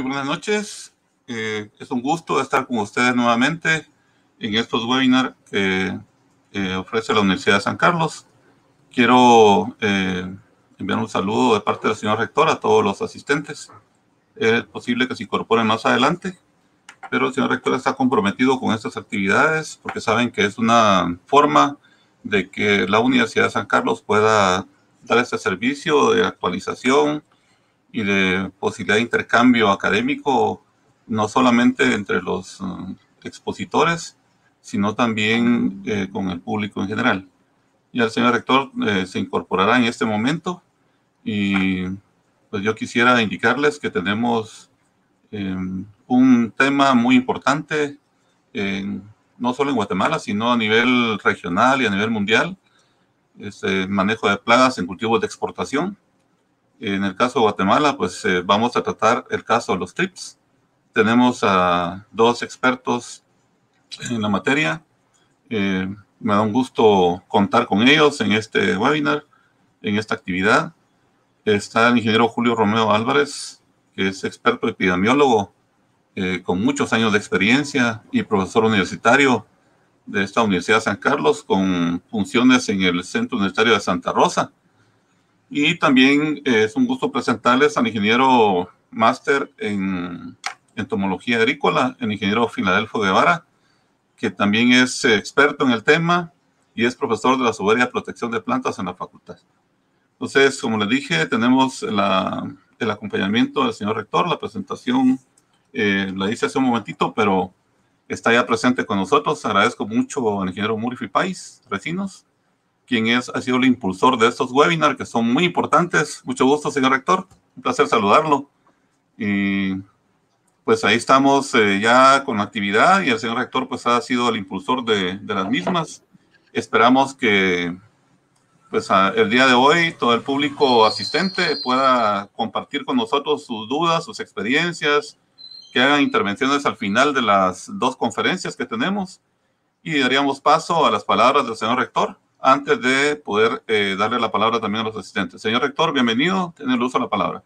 buenas noches. Eh, es un gusto estar con ustedes nuevamente en estos webinars que eh, ofrece la Universidad de San Carlos. Quiero eh, enviar un saludo de parte del señor rector a todos los asistentes. Es posible que se incorporen más adelante, pero el señor rector está comprometido con estas actividades porque saben que es una forma de que la Universidad de San Carlos pueda dar este servicio de actualización, y de posibilidad de intercambio académico, no solamente entre los eh, expositores, sino también eh, con el público en general. y el señor rector eh, se incorporará en este momento y pues yo quisiera indicarles que tenemos em, un tema muy importante, no solo en Guatemala, sino a nivel regional y a nivel mundial, este manejo de plagas en cultivos de exportación en el caso de Guatemala, pues eh, vamos a tratar el caso de los TRIPS. Tenemos a dos expertos en la materia. Eh, me da un gusto contar con ellos en este webinar, en esta actividad. Está el ingeniero Julio Romeo Álvarez, que es experto epidemiólogo eh, con muchos años de experiencia y profesor universitario de esta Universidad de San Carlos con funciones en el Centro Universitario de Santa Rosa. Y también eh, es un gusto presentarles al ingeniero máster en entomología agrícola, el ingeniero Filadelfo Guevara, que también es eh, experto en el tema y es profesor de la soberanía de Protección de Plantas en la facultad. Entonces, como les dije, tenemos el acompañamiento del señor rector, la presentación eh, la hice hace un momentito, pero está ya presente con nosotros. Agradezco mucho al ingeniero Murphy Pais, Recinos, quien es, ha sido el impulsor de estos webinars que son muy importantes. Mucho gusto, señor rector. Un placer saludarlo. Y pues ahí estamos eh, ya con la actividad y el señor rector pues ha sido el impulsor de, las mismas. Esperamos que pues el día de hoy todo el público asistente pueda compartir con nosotros sus dudas, sus experiencias, que hagan intervenciones al final de las dos conferencias que tenemos y daríamos paso a las palabras del señor rector antes de poder eh, darle la palabra también a los asistentes. Señor rector, bienvenido, tiene el uso de la palabra.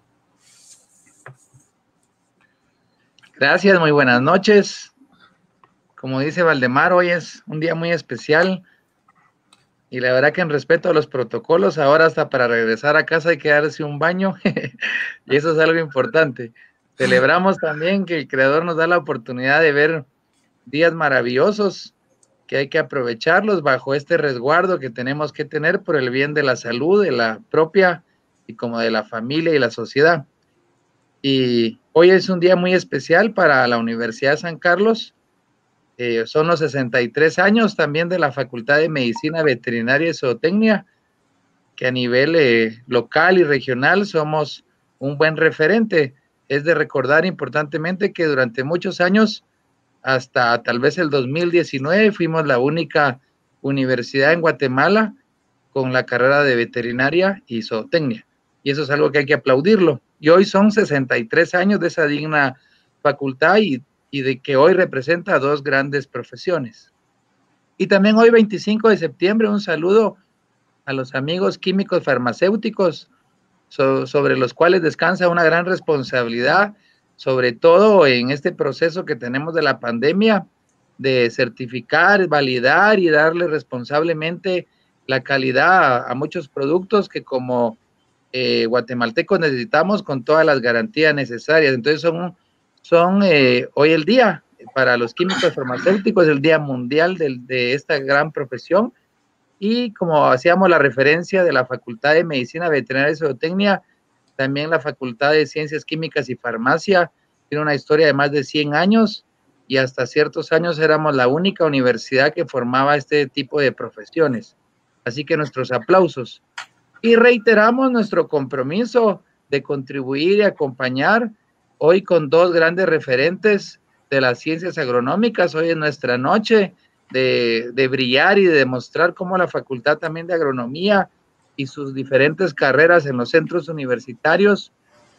Gracias, muy buenas noches. Como dice Valdemar, hoy es un día muy especial y la verdad que en respeto a los protocolos, ahora hasta para regresar a casa hay que darse un baño y eso es algo importante. Celebramos también que el Creador nos da la oportunidad de ver días maravillosos que hay que aprovecharlos bajo este resguardo que tenemos que tener por el bien de la salud, de la propia y como de la familia y la sociedad. Y hoy es un día muy especial para la Universidad de San Carlos. Eh, son los 63 años también de la Facultad de Medicina Veterinaria y Zootecnia, que a nivel eh, local y regional somos un buen referente. Es de recordar importantemente que durante muchos años hasta tal vez el 2019 fuimos la única universidad en Guatemala con la carrera de veterinaria y zootecnia. Y eso es algo que hay que aplaudirlo. Y hoy son 63 años de esa digna facultad y, de que hoy representa dos grandes profesiones. Y también hoy 25 de septiembre un saludo a los amigos químicos farmacéuticos sobre los cuales descansa una gran responsabilidad sobre todo en este proceso que tenemos de la pandemia, de certificar, validar y darle responsablemente la calidad a, muchos productos que como eh, guatemaltecos necesitamos con todas las garantías necesarias. Entonces son, son eh, hoy el día para los químicos farmacéuticos, el día mundial de, esta gran profesión. Y como hacíamos la referencia de la Facultad de Medicina Veterinaria y Zootecnia, también la Facultad de Ciencias Químicas y Farmacia tiene una historia de más de 100 años y hasta ciertos años éramos la única universidad que formaba este tipo de profesiones. Así que nuestros aplausos. Y reiteramos nuestro compromiso de contribuir y acompañar hoy con dos grandes referentes de las ciencias agronómicas. Hoy en nuestra noche de, de brillar y de demostrar cómo la Facultad también de Agronomía y sus diferentes carreras en los centros universitarios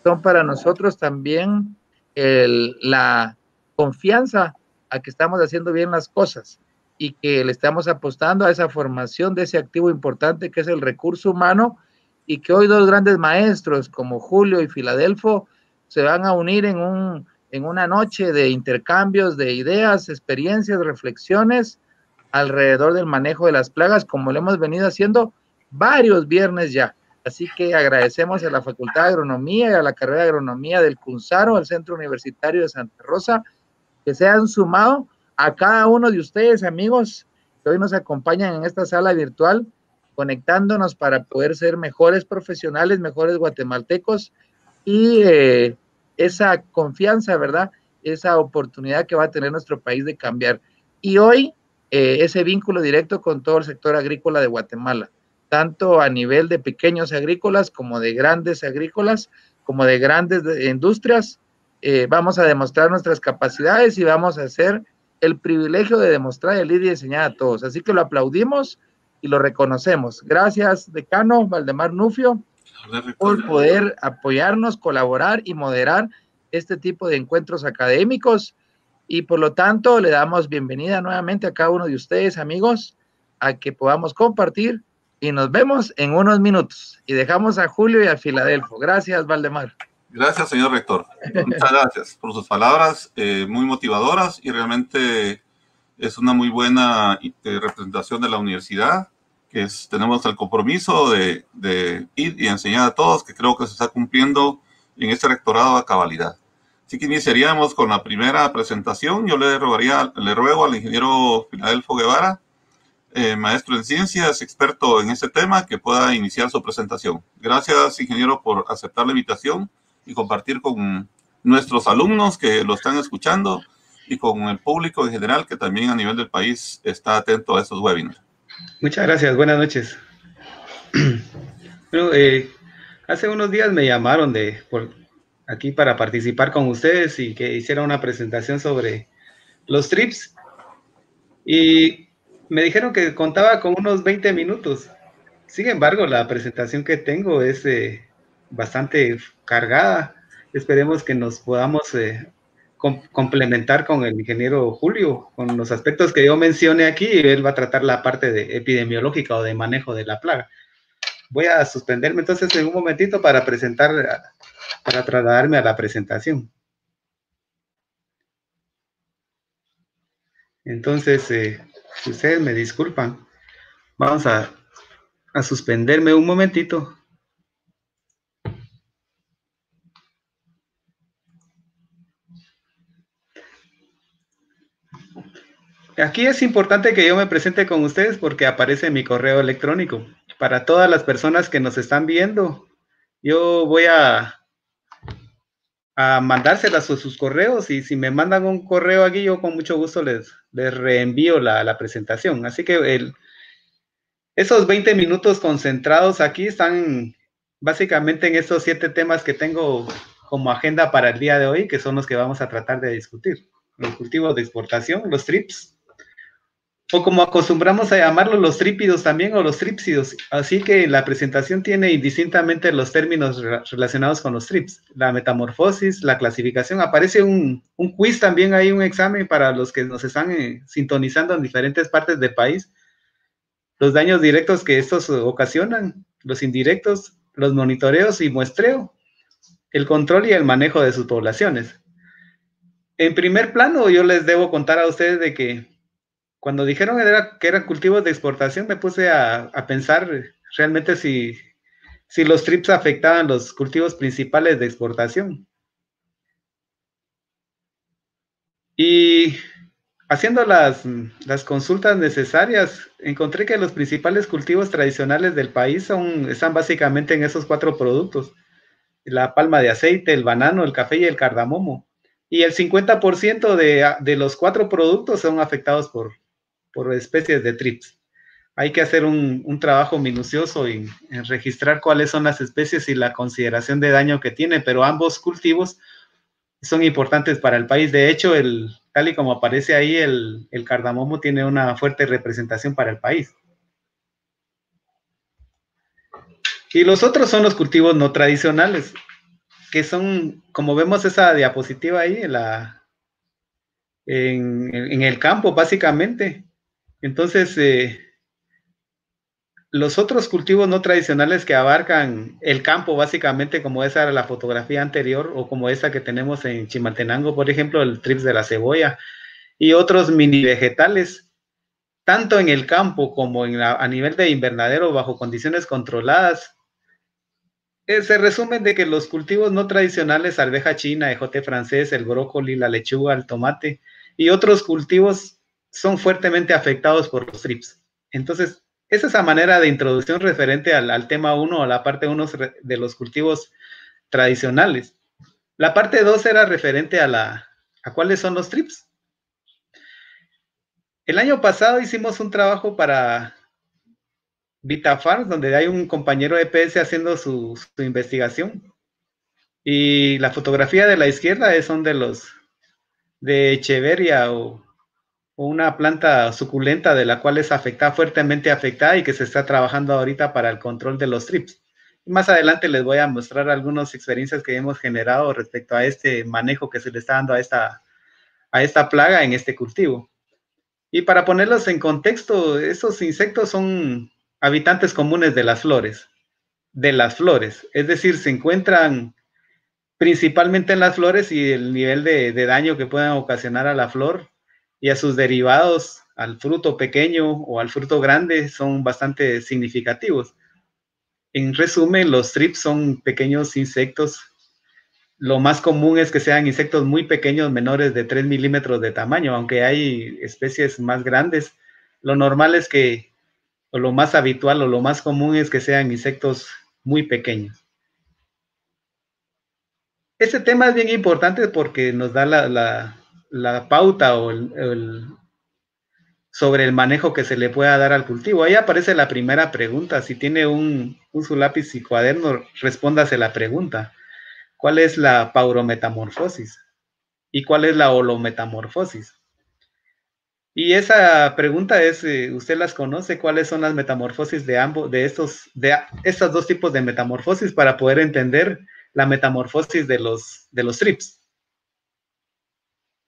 son para nosotros también la confianza a que estamos haciendo bien las cosas y que le estamos apostando a esa formación de ese activo importante que es el recurso humano y que hoy dos grandes maestros como Julio y Filadelfo se van a unir en, un, en una noche de intercambios de ideas, experiencias, reflexiones alrededor del manejo de las plagas como lo hemos venido haciendo varios viernes ya. Así que agradecemos a la Facultad de Agronomía y a la carrera de Agronomía del CUNSARO, al Centro Universitario de Santa Rosa, que se han sumado a cada uno de ustedes, amigos, que hoy nos acompañan en esta sala virtual, conectándonos para poder ser mejores profesionales, mejores guatemaltecos y eh, esa confianza, ¿verdad? Esa oportunidad que va a tener nuestro país de cambiar. Y hoy, eh, ese vínculo directo con todo el sector agrícola de Guatemala tanto a nivel de pequeños agrícolas como de grandes agrícolas, como de grandes eh, industrias. Eh, vamos a demostrar nuestras capacidades y vamos a hacer el privilegio de demostrar el líder y enseñar a todos. Así que lo aplaudimos y lo reconocemos. Gracias, decano Valdemar Nufio, por poder apoyarnos, colaborar y moderar este tipo de encuentros académicos. Y por lo tanto, le damos bienvenida nuevamente a cada uno de ustedes, amigos, a que podamos compartir y nos vemos en unos minutos. Y dejamos a Julio y a Filadelfo. Gracias, Valdemar. Gracias, señor rector. Muchas gracias por sus palabras eh, muy motivadoras y realmente es una muy buena eh, representación de la universidad, que es, tenemos el compromiso de, ir y enseñar a todos, que creo que se está cumpliendo en este rectorado a cabalidad. Así que iniciaríamos con la primera presentación. Yo le, rogaría, le ruego al ingeniero Filadelfo Guevara eh, maestro en ciencias, experto en este tema, que pueda iniciar su presentación. Gracias, ingeniero, por aceptar la invitación y compartir con nuestros alumnos que lo están escuchando y con el público en general que también a nivel del país está atento a estos webinars. Muchas gracias, buenas noches. Eh, hace unos días me llamaron de por aquí para participar con ustedes y que hiciera una presentación sobre los trips. Y me dijeron que contaba con unos 20 minutos. Sin embargo, la presentación que tengo es eh, bastante cargada. Esperemos que nos podamos eh, complementar con el ingeniero Julio, con los aspectos que yo mencioné aquí. Él va a tratar la parte de epidemiológica o de manejo de la plaga. Voy a suspenderme entonces en un momentito para presentar, para trasladarme a la presentación. Entonces, eh, Ustedes me disculpan. Vamos a, a suspenderme un momentito. Aquí es importante que yo me presente con ustedes porque aparece mi correo electrónico. Para todas las personas que nos están viendo, yo voy a a mandárselas a sus correos y si me mandan un correo aquí, yo con mucho gusto les, reenvío la, presentación. Así que el, esos 20 minutos concentrados aquí están básicamente en estos siete temas que tengo como agenda para el día de hoy, que son los que vamos a tratar de discutir. Los cultivos de exportación, los TRIPS, o como acostumbramos a llamarlo, los trípidos también o los trípsidos. Así que la presentación tiene indistintamente los términos relacionados con los trips, la metamorfosis, la clasificación. Aparece un, un quiz también, hay un examen para los que nos están eh, sintonizando en diferentes partes del país. Los daños directos que estos ocasionan, los indirectos, los monitoreos y muestreo, el control y el manejo de sus poblaciones. En primer plano, yo les debo contar a ustedes de que cuando dijeron que, eran cultivos de exportación, me puse a, a pensar realmente si, si los TRIPS afectaban los cultivos principales de exportación. Y haciendo las, las, consultas necesarias, encontré que los principales cultivos tradicionales del país son, están básicamente en esos cuatro productos. La palma de aceite, el banano, el café y el cardamomo. Y el 50% de, de los cuatro productos son afectados por, por especies de trips. Hay que hacer un, trabajo minucioso en, registrar cuáles son las especies y la consideración de daño que tiene, pero ambos cultivos son importantes para el país. De hecho, el, tal y como aparece ahí, el, cardamomo tiene una fuerte representación para el país. Y los otros son los cultivos no tradicionales, que son, como vemos esa diapositiva ahí, en, la, en, en el campo básicamente, entonces, eh, los otros cultivos no tradicionales que abarcan el campo, básicamente, como esa era la fotografía anterior o como esa que tenemos en Chimaltenango, por ejemplo, el trips de la cebolla y otros mini vegetales, tanto en el campo como a nivel de invernadero bajo condiciones controladas. Eh, se resumen de que los cultivos no tradicionales, arveja china, ejote francés, el brócoli, la lechuga, el tomate y otros cultivos son fuertemente afectados por los TRIPS. Entonces, esa es esa manera de introducción referente al, tema 1, a la parte 1 de los cultivos tradicionales. La parte 2 era referente a, la, a cuáles son los TRIPS. El año pasado hicimos un trabajo para VitaFarms, donde hay un compañero de EPS haciendo su, investigación. Y la fotografía de la izquierda es, son de los de Echeverria o una planta suculenta de la cual es afectada, fuertemente afectada y que se está trabajando ahorita para el control de los trips. más adelante les voy a mostrar algunas experiencias que hemos generado respecto a este manejo que se le está dando a esta, a esta plaga en este cultivo. Y para ponerlos en contexto, esos insectos son habitantes comunes de las flores, de las flores, es decir, se encuentran principalmente en las flores y el nivel de, de daño que puedan ocasionar a la flor y a sus derivados, al fruto pequeño o al fruto grande, son bastante significativos. En resumen, los trips son pequeños insectos. Lo más común es que sean insectos muy pequeños, menores de 3 milímetros de tamaño, aunque hay especies más grandes. Lo normal es que, o lo más habitual o lo más común es que sean insectos muy pequeños. Este tema es bien importante porque nos da la, la la pauta o sobre el manejo que se le pueda dar al cultivo. Ahí aparece la primera pregunta. Si tiene un, su lápiz y cuaderno, respóndase la pregunta. ¿Cuál es la paurometamorfosis? ¿Y cuál es la holometamorfosis? Y esa pregunta es, eh, ¿usted las conoce? ¿Cuáles son las metamorfosis de ambos, de estos, de estos dos tipos de metamorfosis para poder entender la metamorfosis de los, de los trips?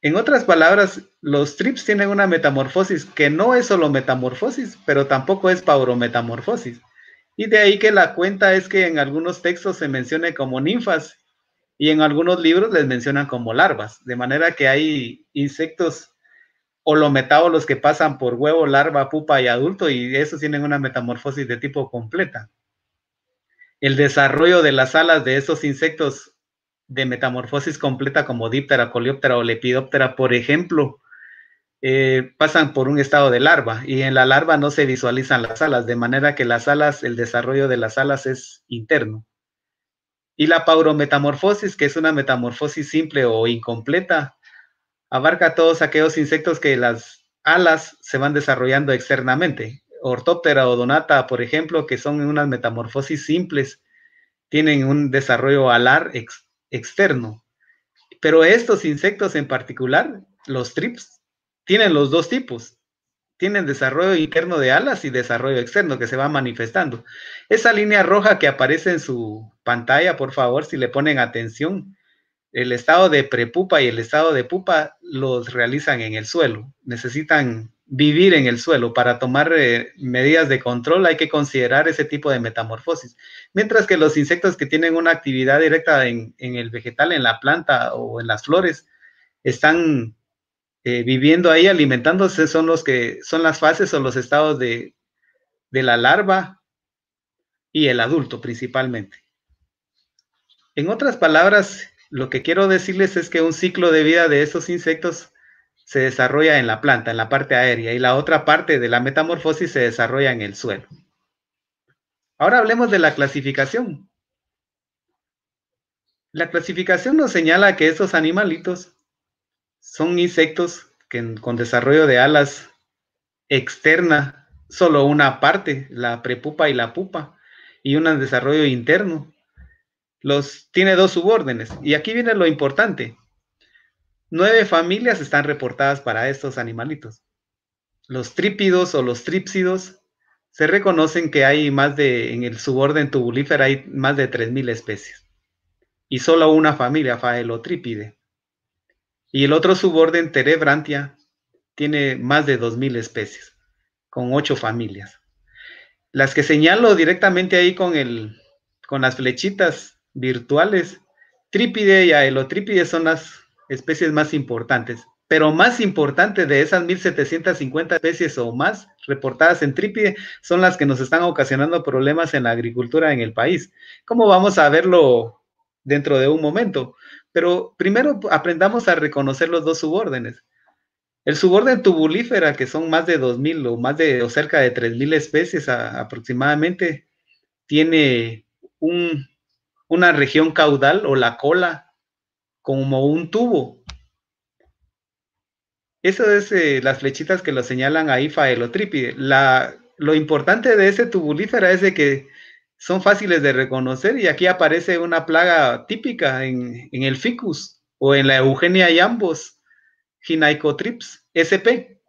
En otras palabras, los trips tienen una metamorfosis que no es solo metamorfosis, pero tampoco es paurometamorfosis. Y de ahí que la cuenta es que en algunos textos se mencione como ninfas y en algunos libros les mencionan como larvas, de manera que hay insectos holometábolos que pasan por huevo, larva, pupa y adulto y esos tienen una metamorfosis de tipo completa. El desarrollo de las alas de esos insectos de metamorfosis completa como diptera, coleóptera o lepidóptera, por ejemplo, eh, pasan por un estado de larva y en la larva no se visualizan las alas, de manera que las alas, el desarrollo de las alas es interno. Y la paurometamorfosis, que es una metamorfosis simple o incompleta, abarca todos aquellos insectos que las alas se van desarrollando externamente. Ortóptera o donata, por ejemplo, que son unas metamorfosis simples, tienen un desarrollo alar externo externo. Pero estos insectos en particular, los trips, tienen los dos tipos. Tienen desarrollo interno de alas y desarrollo externo que se va manifestando. Esa línea roja que aparece en su pantalla, por favor, si le ponen atención, el estado de prepupa y el estado de pupa los realizan en el suelo. Necesitan vivir en el suelo, para tomar eh, medidas de control, hay que considerar ese tipo de metamorfosis. Mientras que los insectos que tienen una actividad directa en, el vegetal, en la planta o en las flores, están eh, viviendo ahí, alimentándose, son los que son las fases o los estados de, de la larva y el adulto principalmente. En otras palabras, lo que quiero decirles es que un ciclo de vida de estos insectos se desarrolla en la planta, en la parte aérea, y la otra parte de la metamorfosis se desarrolla en el suelo. Ahora hablemos de la clasificación. La clasificación nos señala que estos animalitos son insectos que con desarrollo de alas externa, solo una parte, la prepupa y la pupa, y un desarrollo interno. Los tiene dos subórdenes. Y aquí viene lo importante. Nueve familias están reportadas para estos animalitos. Los trípidos o los trípsidos se reconocen que hay más de, en el suborden tubulífero hay más de 3.000 especies. Y solo una familia, Faelotrípide. Y el otro suborden, Terebrantia, tiene más de 2.000 especies, con ocho familias. Las que señalo directamente ahí con, con las flechitas virtuales, Trípide y Aelotrípide son las especies más importantes, pero más importante de esas 1.750 especies o más reportadas en trípide son las que nos están ocasionando problemas en la agricultura en el país. ¿Cómo vamos a verlo dentro de un momento? Pero primero aprendamos a reconocer los dos subórdenes. El suborden tubulífera, que son más de 2.000 o más de o cerca de 3.000 especies aproximadamente, tiene un, una región caudal o la cola como un tubo. Eso es eh, las flechitas que lo señalan ahí faelotrípide. lo importante de ese tubulífera es de que son fáciles de reconocer y aquí aparece una plaga típica en, el ficus o en la Eugenia y ambos, Ginaicotrips SP.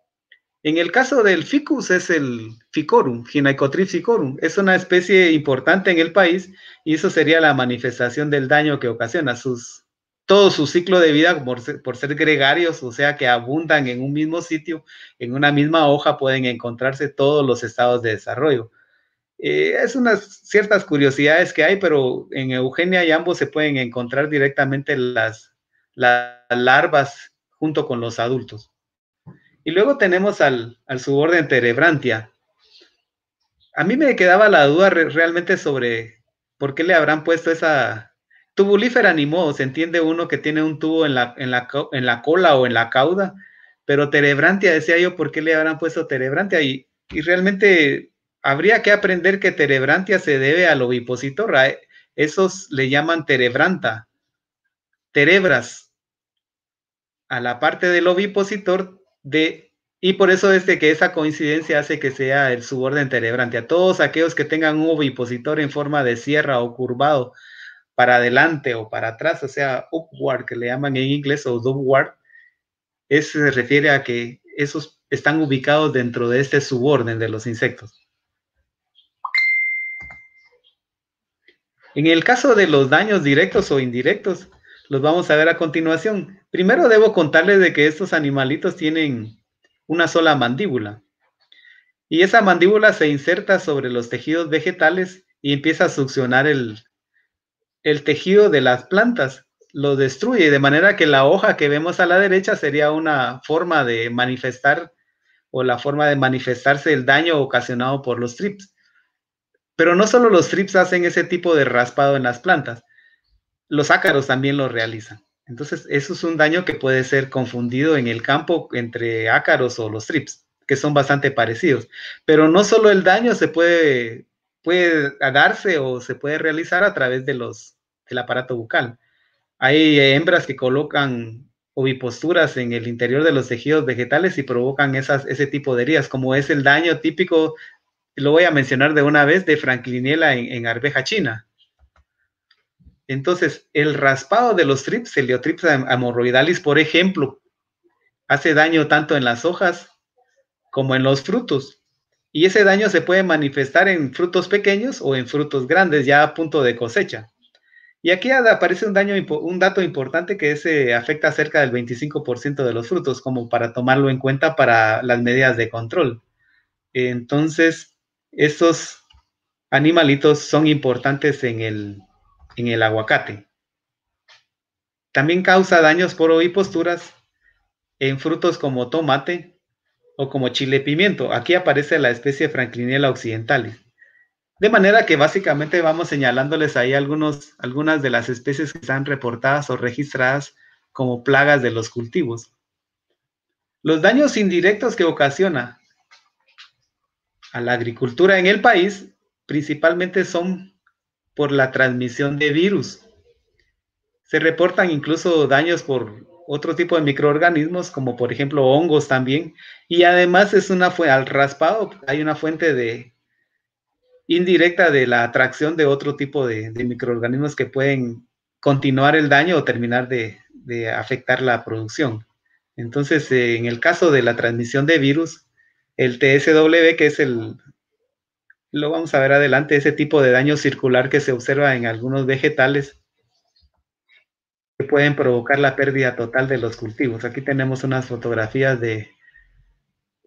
En el caso del ficus es el ficorum, Ginaicotrips ficorum. Es una especie importante en el país y eso sería la manifestación del daño que ocasiona. Sus todo su ciclo de vida por ser, gregarios, o sea que abundan en un mismo sitio, en una misma hoja pueden encontrarse todos los estados de desarrollo. Eh, es unas ciertas curiosidades que hay, pero en Eugenia y ambos se pueden encontrar directamente las, las larvas junto con los adultos. Y luego tenemos al, suborden Terebrantia. A mí me quedaba la duda realmente sobre por qué le habrán puesto esa, Tubulífera ni modo, se entiende uno que tiene un tubo en la, en la, cola o en la cauda, pero terebrantia, decía yo, ¿por qué le habrán puesto terebrantia? Y, y realmente habría que aprender que terebrantia se debe al ovipositor, eh, esos le llaman terebranta, terebras, a la parte del ovipositor de, y por eso es de que esa coincidencia hace que sea el suborden terebrantia. Todos aquellos que tengan un ovipositor en forma de sierra o curvado, para adelante o para atrás, o sea, upward, que le llaman en inglés, o downward, se refiere a que esos están ubicados dentro de este suborden de los insectos. En el caso de los daños directos o indirectos, los vamos a ver a continuación. Primero debo contarles de que estos animalitos tienen una sola mandíbula. Y esa mandíbula se inserta sobre los tejidos vegetales y empieza a succionar el, el tejido de las plantas, lo destruye, de manera que la hoja que vemos a la derecha sería una forma de manifestar o la forma de manifestarse el daño ocasionado por los trips. Pero no solo los trips hacen ese tipo de raspado en las plantas, los ácaros también lo realizan. Entonces, eso es un daño que puede ser confundido en el campo entre ácaros o los trips, que son bastante parecidos. Pero no solo el daño se puede, puede darse o se puede realizar a través de los el aparato bucal. Hay hembras que colocan oviposturas en el interior de los tejidos vegetales y provocan esas, ese tipo de heridas, como es el daño típico, lo voy a mencionar de una vez, de franklinella en, arveja china. Entonces, el raspado de los trips, el diotrips amorroidalis, por ejemplo, hace daño tanto en las hojas como en los frutos. Y ese daño se puede manifestar en frutos pequeños o en frutos grandes ya a punto de cosecha. Y aquí aparece un, dato importante que ese afecta cerca del 25% de los frutos, como para tomarlo en cuenta para las medidas de control. Entonces, estos animalitos son importantes en el, aguacate. También causa daños por hoy posturas en frutos como tomate o como chile pimiento. Aquí aparece la especie Franklinella occidentalis. De manera que básicamente vamos señalándoles ahí algunos, algunas de las especies que están reportadas o registradas como plagas de los cultivos. Los daños indirectos que ocasiona a la agricultura en el país principalmente son por la transmisión de virus. Se reportan incluso daños por otro tipo de microorganismos, como por ejemplo hongos también, y además es una al raspado, hay una fuente de indirecta de la atracción de otro tipo de, microorganismos que pueden continuar el daño o terminar de, afectar la producción. Entonces, en el caso de la transmisión de virus, el TSW, que es el, lo vamos a ver adelante, ese tipo de daño circular que se observa en algunos vegetales, que pueden provocar la pérdida total de los cultivos. Aquí tenemos unas fotografías de,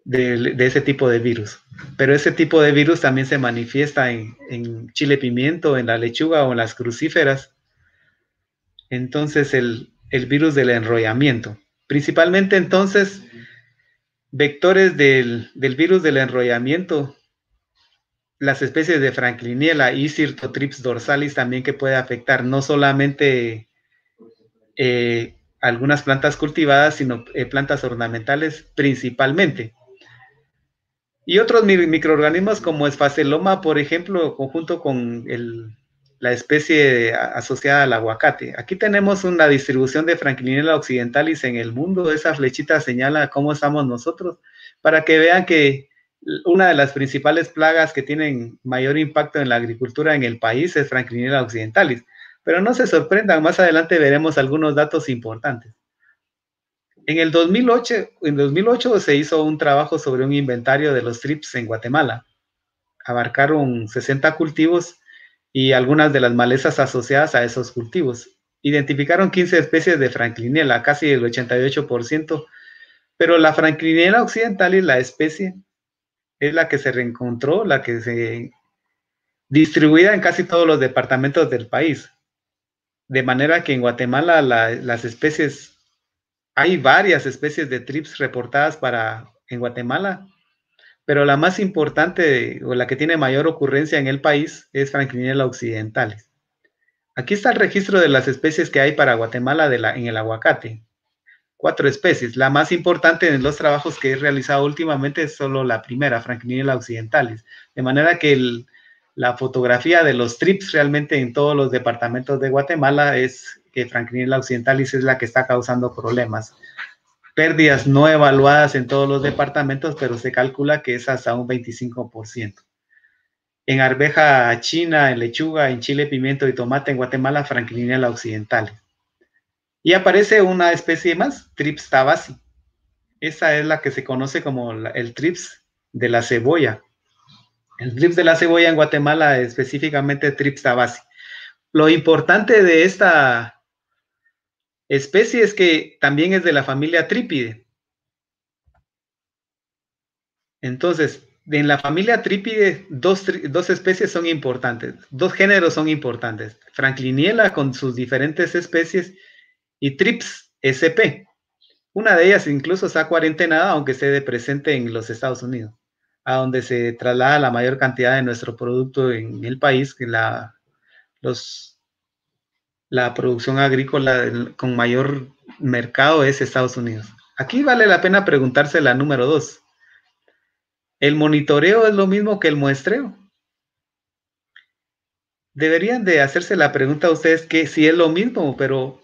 de, ese tipo de virus. Pero ese tipo de virus también se manifiesta en, chile pimiento, en la lechuga o en las crucíferas. Entonces, el, virus del enrollamiento. Principalmente entonces, vectores del, virus del enrollamiento, las especies de Frankliniella y trips dorsalis también que puede afectar no solamente eh, algunas plantas cultivadas, sino eh, plantas ornamentales principalmente. Y otros microorganismos como esfaceloma, por ejemplo, conjunto con la especie asociada al aguacate. Aquí tenemos una distribución de Franklinella occidentalis en el mundo. Esa flechita señala cómo estamos nosotros, para que vean que una de las principales plagas que tienen mayor impacto en la agricultura en el país es Franklinella occidentalis. Pero no se sorprendan, más adelante veremos algunos datos importantes. En el 2008, en 2008 se hizo un trabajo sobre un inventario de los trips en Guatemala. Abarcaron 60 cultivos y algunas de las malezas asociadas a esos cultivos. Identificaron 15 especies de franklinela, casi el 88%, pero la franklinela occidental es la especie, es la que se reencontró, la que se distribuida en casi todos los departamentos del país. De manera que en Guatemala las especies hay varias especies de trips reportadas para, en Guatemala, pero la más importante o la que tiene mayor ocurrencia en el país es Franklinella occidentales. Aquí está el registro de las especies que hay para Guatemala en el aguacate. Cuatro especies. La más importante en los trabajos que he realizado últimamente es solo la primera, Franklinella occidentales. De manera que la fotografía de los trips realmente en todos los departamentos de Guatemala es que la occidentalis es la que está causando problemas. Pérdidas no evaluadas en todos los departamentos, pero se calcula que es hasta un 25%. En arveja china, en lechuga, en chile, pimiento y tomate, en Guatemala, la occidental. Y aparece una especie más, Trips tabasi. Esa es la que se conoce como el Trips de la cebolla. El Trips de la cebolla en Guatemala, específicamente Trips tabasi. Lo importante de esta especies que también es de la familia trípide. Entonces, en la familia trípide, dos, especies son importantes, dos géneros son importantes. Frankliniela con sus diferentes especies y Trips SP. Una de ellas incluso está cuarentenada, aunque esté presente en los Estados Unidos, a donde se traslada la mayor cantidad de nuestro producto en el país, que la, los la producción agrícola con mayor mercado es Estados Unidos. Aquí vale la pena preguntarse la número dos. ¿El monitoreo es lo mismo que el muestreo? Deberían de hacerse la pregunta a ustedes que si es lo mismo, pero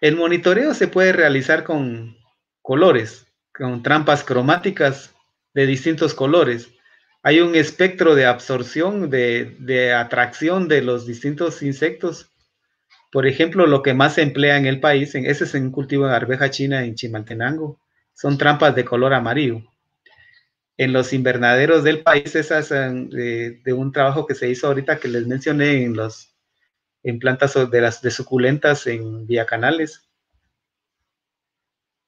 el monitoreo se puede realizar con colores, con trampas cromáticas de distintos colores. Hay un espectro de absorción, de, de atracción de los distintos insectos por ejemplo, lo que más se emplea en el país, en, ese es un cultivo de arveja china en Chimaltenango, son trampas de color amarillo. En los invernaderos del país, esas de, eh, de un trabajo que se hizo ahorita que les mencioné en, los, en plantas de, las, de suculentas en canales.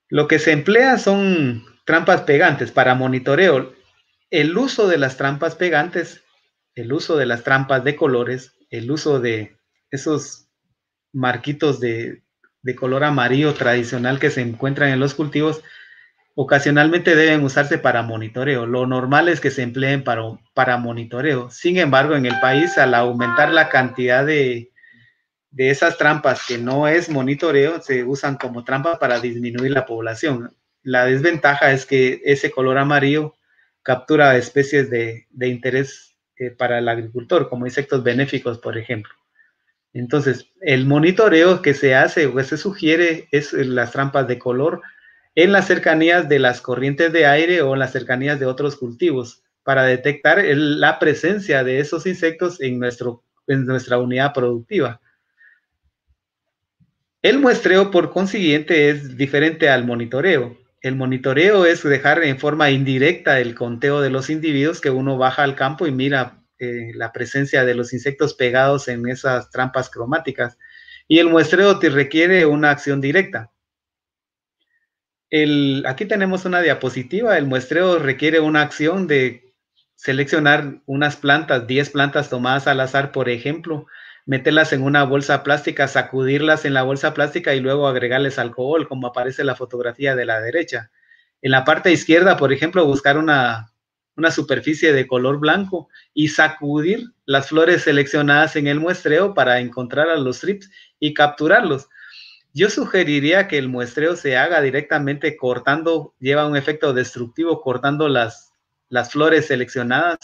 Lo que se emplea son trampas pegantes para monitoreo. El uso de las trampas pegantes, el uso de las trampas de colores, el uso de esos marquitos de, color amarillo tradicional que se encuentran en los cultivos ocasionalmente deben usarse para monitoreo. Lo normal es que se empleen para, para monitoreo. Sin embargo, en el país, al aumentar la cantidad de, esas trampas que no es monitoreo, se usan como trampa para disminuir la población. La desventaja es que ese color amarillo captura especies de, interés eh, para el agricultor, como insectos benéficos, por ejemplo. Entonces, el monitoreo que se hace o que se sugiere es las trampas de color en las cercanías de las corrientes de aire o en las cercanías de otros cultivos para detectar la presencia de esos insectos en, nuestro, en nuestra unidad productiva. El muestreo, por consiguiente, es diferente al monitoreo. El monitoreo es dejar en forma indirecta el conteo de los individuos que uno baja al campo y mira eh, la presencia de los insectos pegados en esas trampas cromáticas. Y el muestreo te requiere una acción directa. El, aquí tenemos una diapositiva. El muestreo requiere una acción de seleccionar unas plantas, 10 plantas tomadas al azar, por ejemplo, meterlas en una bolsa plástica, sacudirlas en la bolsa plástica y luego agregarles alcohol, como aparece en la fotografía de la derecha. En la parte izquierda, por ejemplo, buscar una una superficie de color blanco y sacudir las flores seleccionadas en el muestreo para encontrar a los trips y capturarlos. Yo sugeriría que el muestreo se haga directamente cortando, lleva un efecto destructivo cortando las, las flores seleccionadas.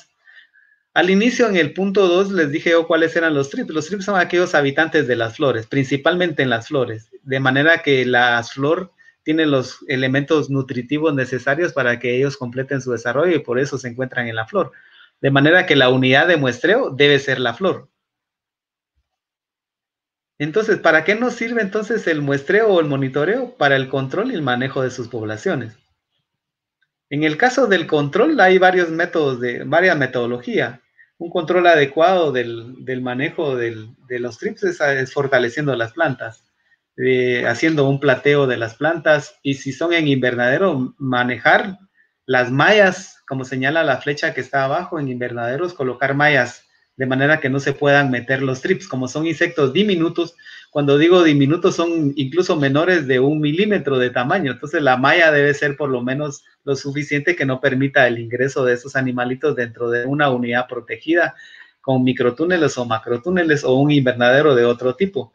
Al inicio, en el punto 2, les dije yo oh, cuáles eran los trips. Los trips son aquellos habitantes de las flores, principalmente en las flores, de manera que las flor tienen los elementos nutritivos necesarios para que ellos completen su desarrollo y por eso se encuentran en la flor. De manera que la unidad de muestreo debe ser la flor. Entonces, ¿para qué nos sirve entonces el muestreo o el monitoreo? Para el control y el manejo de sus poblaciones. En el caso del control hay varios métodos, de, varias metodologías. Un control adecuado del, manejo de los trips es fortaleciendo las plantas eh, haciendo un plateo de las plantas y si son en invernadero, manejar las mallas, como señala la flecha que está abajo en invernaderos, colocar mallas de manera que no se puedan meter los trips, como son insectos diminutos. Cuando digo diminutos son incluso menores de un milímetro de tamaño, entonces la malla debe ser por lo menos lo suficiente que no permita el ingreso de esos animalitos dentro de una unidad protegida con microtúneles o macrotúneles o un invernadero de otro tipo.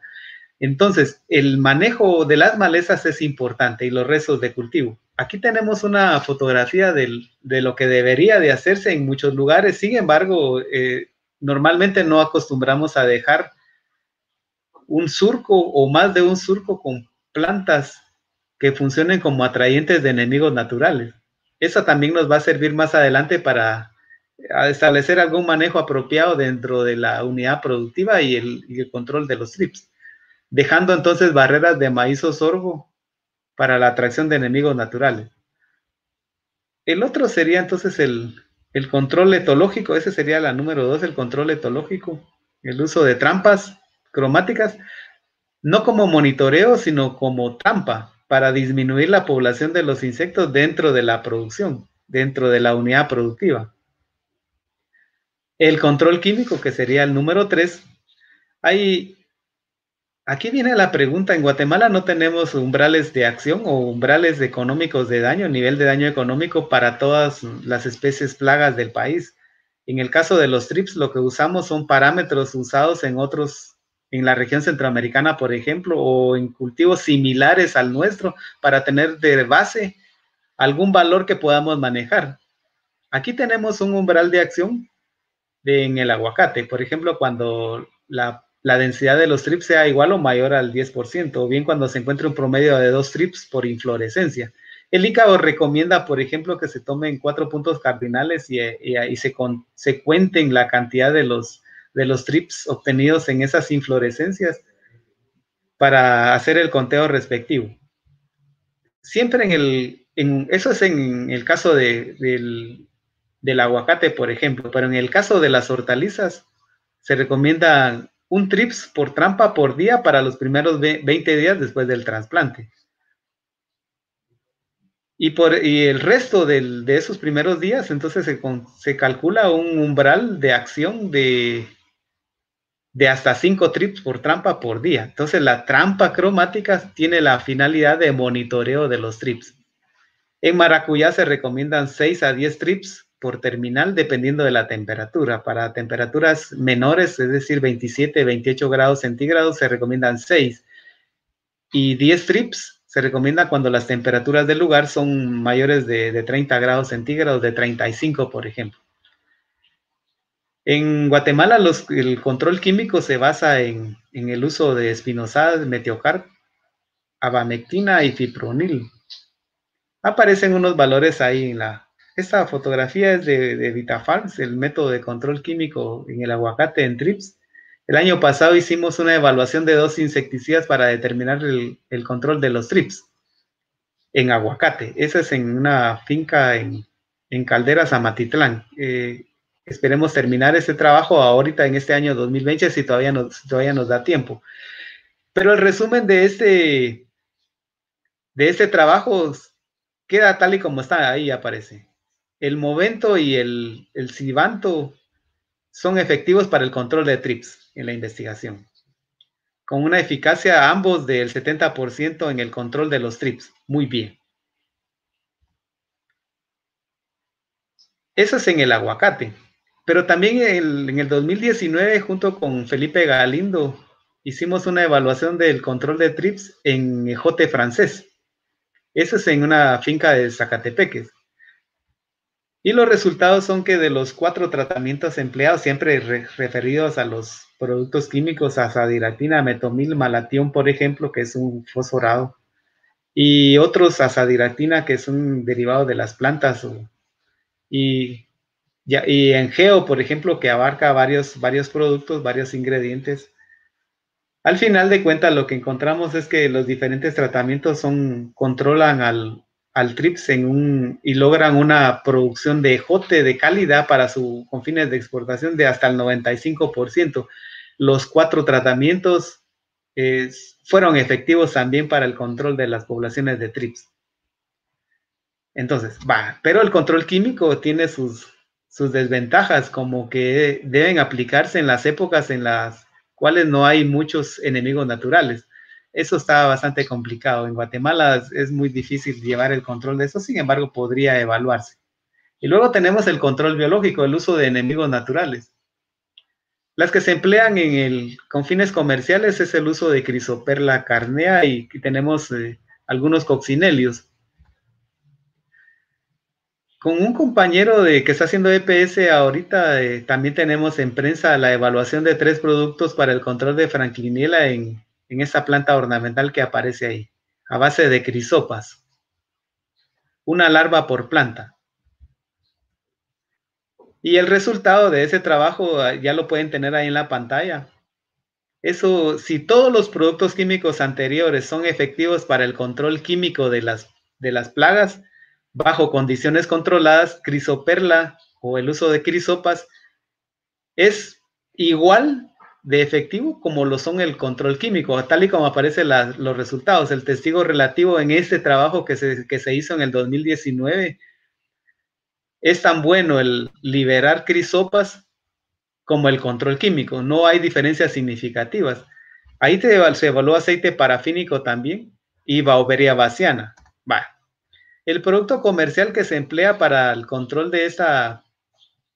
Entonces, el manejo de las malezas es importante y los restos de cultivo. Aquí tenemos una fotografía de lo que debería de hacerse en muchos lugares, sin embargo, eh, normalmente no acostumbramos a dejar un surco o más de un surco con plantas que funcionen como atrayentes de enemigos naturales. Eso también nos va a servir más adelante para establecer algún manejo apropiado dentro de la unidad productiva y el, y el control de los trips dejando entonces barreras de maíz o sorgo para la atracción de enemigos naturales. El otro sería entonces el, el control etológico, ese sería la número dos, el control etológico, el uso de trampas cromáticas, no como monitoreo, sino como trampa para disminuir la población de los insectos dentro de la producción, dentro de la unidad productiva. El control químico, que sería el número tres, hay Aquí viene la pregunta, en Guatemala no tenemos umbrales de acción o umbrales económicos de daño, nivel de daño económico para todas las especies plagas del país. En el caso de los TRIPS, lo que usamos son parámetros usados en otros en la región centroamericana, por ejemplo, o en cultivos similares al nuestro, para tener de base algún valor que podamos manejar. Aquí tenemos un umbral de acción en el aguacate. Por ejemplo, cuando la la densidad de los trips sea igual o mayor al 10%, o bien cuando se encuentre un promedio de dos trips por inflorescencia. El ICAO recomienda, por ejemplo, que se tomen cuatro puntos cardinales y, se, cuenten la cantidad de los, de los trips obtenidos en esas inflorescencias para hacer el conteo respectivo. Siempre en el, eso es en el caso de, del, del aguacate, por ejemplo, pero en el caso de las hortalizas se recomienda un trips por trampa por día para los primeros 20 días después del trasplante. Y, por, el resto de esos primeros días, entonces se, calcula un umbral de acción de, de hasta 5 trips por trampa por día. Entonces la trampa cromática tiene la finalidad de monitoreo de los trips. En maracuyá se recomiendan 6 a 10 trips por terminal dependiendo de la temperatura. Para temperaturas menores, es decir, 27, 28 grados centígrados, se recomiendan 6. Y 10 trips se recomienda cuando las temperaturas del lugar son mayores de, 30 grados centígrados, de 35, por ejemplo. En Guatemala el control químico se basa en, en el uso de espinosadas, meteocarp, abamectina y fipronil. Aparecen unos valores ahí en la, esta fotografía es de, de VitaFarms, el método de control químico en el aguacate en TRIPS. El año pasado hicimos una evaluación de dos insecticidas para determinar el, control de los TRIPS en aguacate. Esa es en una finca en, Calderas, Amatitlán. Eh, esperemos terminar este trabajo ahorita en este año 2020 si todavía nos, todavía nos da tiempo. Pero el resumen de este, de este trabajo queda tal y como está, ahí aparece el Movento y el, el Cibanto son efectivos para el control de TRIPS en la investigación, con una eficacia ambos del 70% en el control de los TRIPS. Muy bien. Eso es en el aguacate. Pero también en el 2019, junto con Felipe Galindo, hicimos una evaluación del control de TRIPS en ejote francés. Eso es en una finca de Zacatepeques. Y los resultados son que de los cuatro tratamientos empleados, siempre referidos a los productos químicos, azadiratina, metomil, malatión, por ejemplo, que es un fosforado, y otros azadiratina, que es un derivado de las plantas, y, en geo, por ejemplo, que abarca varios, varios productos, varios ingredientes. Al final de cuentas, lo que encontramos es que los diferentes tratamientos son, controlan al, al TRIPS en un, y logran una producción de jote de calidad para su fines de exportación de hasta el 95%. Los cuatro tratamientos eh, fueron efectivos también para el control de las poblaciones de TRIPS. Entonces, va, pero el control químico tiene sus, sus desventajas, como que deben aplicarse en las épocas en las cuales no hay muchos enemigos naturales eso está bastante complicado. En Guatemala es muy difícil llevar el control de eso, sin embargo, podría evaluarse. Y luego tenemos el control biológico, el uso de enemigos naturales. Las que se emplean en el, con fines comerciales es el uso de crisoperla carnea y, tenemos eh, algunos coccinelios. Con un compañero de, que está haciendo EPS ahorita, eh, también tenemos en prensa la evaluación de tres productos para el control de franklinela en, en esa planta ornamental que aparece ahí, a base de crisopas. Una larva por planta. Y el resultado de ese trabajo ah, ya lo pueden tener ahí en la pantalla. Eso, si todos los productos químicos anteriores son efectivos para el control químico de las, de las plagas, bajo condiciones controladas, crisoperla o el uso de crisopas es igual de efectivo como lo son el control químico, tal y como aparecen los resultados. El testigo relativo en este trabajo que se, hizo en el 2019 es tan bueno el liberar crisopas como el control químico. No hay diferencias significativas. Ahí se evaluó aceite parafínico también y baubería baciana. Va. El producto comercial que se emplea para el control de, esta,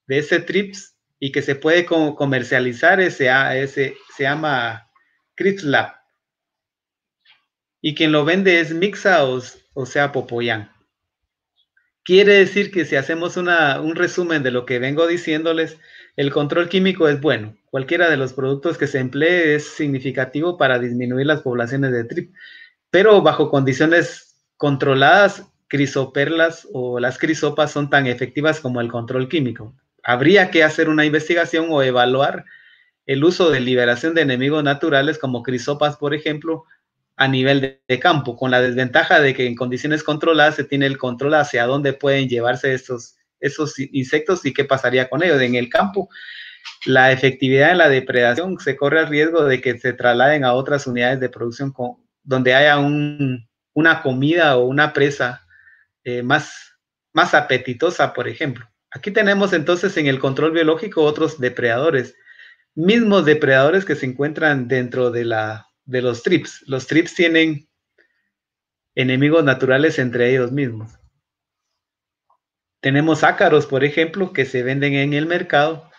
de este TRIPS y que se puede comercializar, ese, ese, se llama CripsLab. Y quien lo vende es Mixa, o, o sea, Popoyán. Quiere decir que si hacemos un resumen de lo que vengo diciéndoles, el control químico es bueno. Cualquiera de los productos que se emplee es significativo para disminuir las poblaciones de trip, pero bajo condiciones controladas, crisoperlas o las crisopas son tan efectivas como el control químico habría que hacer una investigación o evaluar el uso de liberación de enemigos naturales como crisopas, por ejemplo, a nivel de, campo, con la desventaja de que en condiciones controladas se tiene el control hacia dónde pueden llevarse estos, esos insectos y qué pasaría con ellos. En el campo, la efectividad de la depredación se corre el riesgo de que se trasladen a otras unidades de producción donde haya una comida o una presa eh, más, más apetitosa, por ejemplo. Aquí tenemos entonces en el control biológico otros depredadores, mismos depredadores que se encuentran dentro de, la, de los trips. Los trips tienen enemigos naturales entre ellos mismos. Tenemos ácaros, por ejemplo, que se venden en el mercado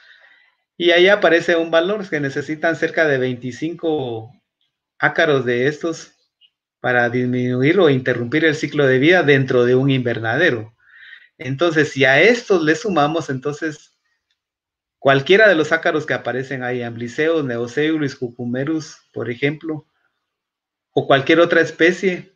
y ahí aparece un valor que necesitan cerca de 25 ácaros de estos para disminuir o interrumpir el ciclo de vida dentro de un invernadero. Entonces, si a estos le sumamos, entonces cualquiera de los ácaros que aparecen ahí, ambliceus, Neoseurus, cucumerus, por ejemplo, o cualquier otra especie,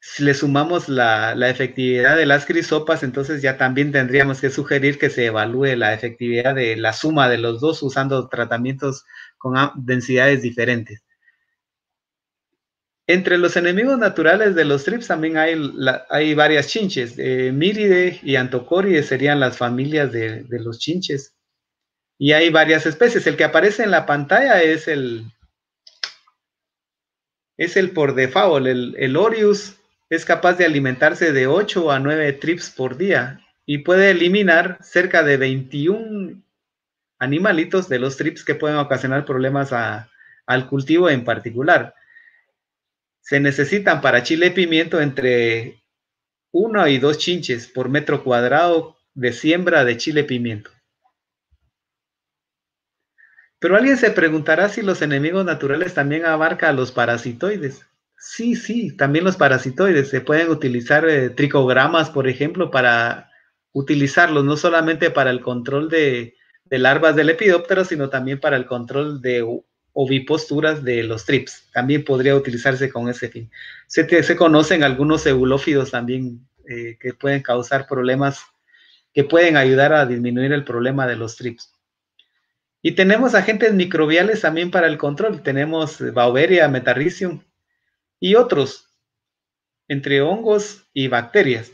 si le sumamos la, la, efectividad de las crisopas, entonces ya también tendríamos que sugerir que se evalúe la efectividad de la suma de los dos usando tratamientos con densidades diferentes. Entre los enemigos naturales de los trips también hay, hay varias chinches. Eh, Miride y Antocoride serían las familias de, los chinches. Y hay varias especies. El que aparece en la pantalla es el, es el por default. El, el Orius es capaz de alimentarse de 8 a 9 trips por día y puede eliminar cerca de 21 animalitos de los trips que pueden ocasionar problemas al cultivo en particular se necesitan para chile pimiento entre uno y dos chinches por metro cuadrado de siembra de chile pimiento. Pero alguien se preguntará si los enemigos naturales también abarcan a los parasitoides. Sí, sí, también los parasitoides. Se pueden utilizar eh, tricogramas, por ejemplo, para utilizarlos no solamente para el control de, de larvas de lepidópteros, sino también para el control de o biposturas de los trips. También podría utilizarse con ese fin. Se, conocen algunos eulófidos también eh, que pueden causar problemas, que pueden ayudar a disminuir el problema de los trips. Y tenemos agentes microbiales también para el control. Tenemos bauberia, metarricium y otros, entre hongos y bacterias.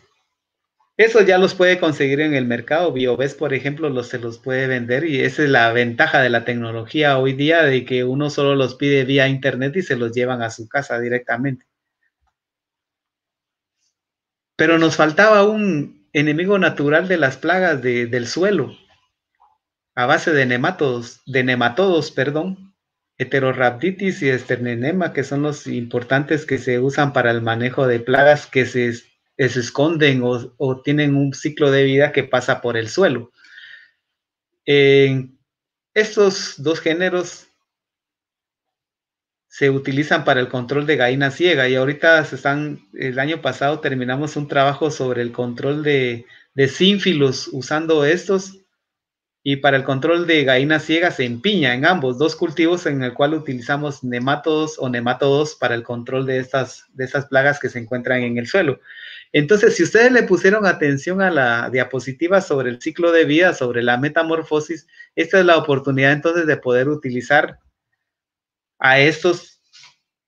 Eso ya los puede conseguir en el mercado. Biobes, por ejemplo, los, se los puede vender y esa es la ventaja de la tecnología hoy día, de que uno solo los pide vía internet y se los llevan a su casa directamente. Pero nos faltaba un enemigo natural de las plagas del suelo, a base de nematodos, de nematodos, perdón, heterorhabditis y esternenema, que son los importantes que se usan para el manejo de plagas que se eh, se esconden o, tienen un ciclo de vida que pasa por el suelo. estos dos géneros se utilizan para el control de gallina ciega y ahorita se están, el año pasado terminamos un trabajo sobre el control de, de sínfilos usando estos y para el control de gallina ciega se empiña en ambos, dos cultivos en el cual utilizamos nematodos o nematodos para el control de estas, de estas plagas que se encuentran en el suelo. Entonces, si ustedes le pusieron atención a la diapositiva sobre el ciclo de vida, sobre la metamorfosis, esta es la oportunidad entonces de poder utilizar a estos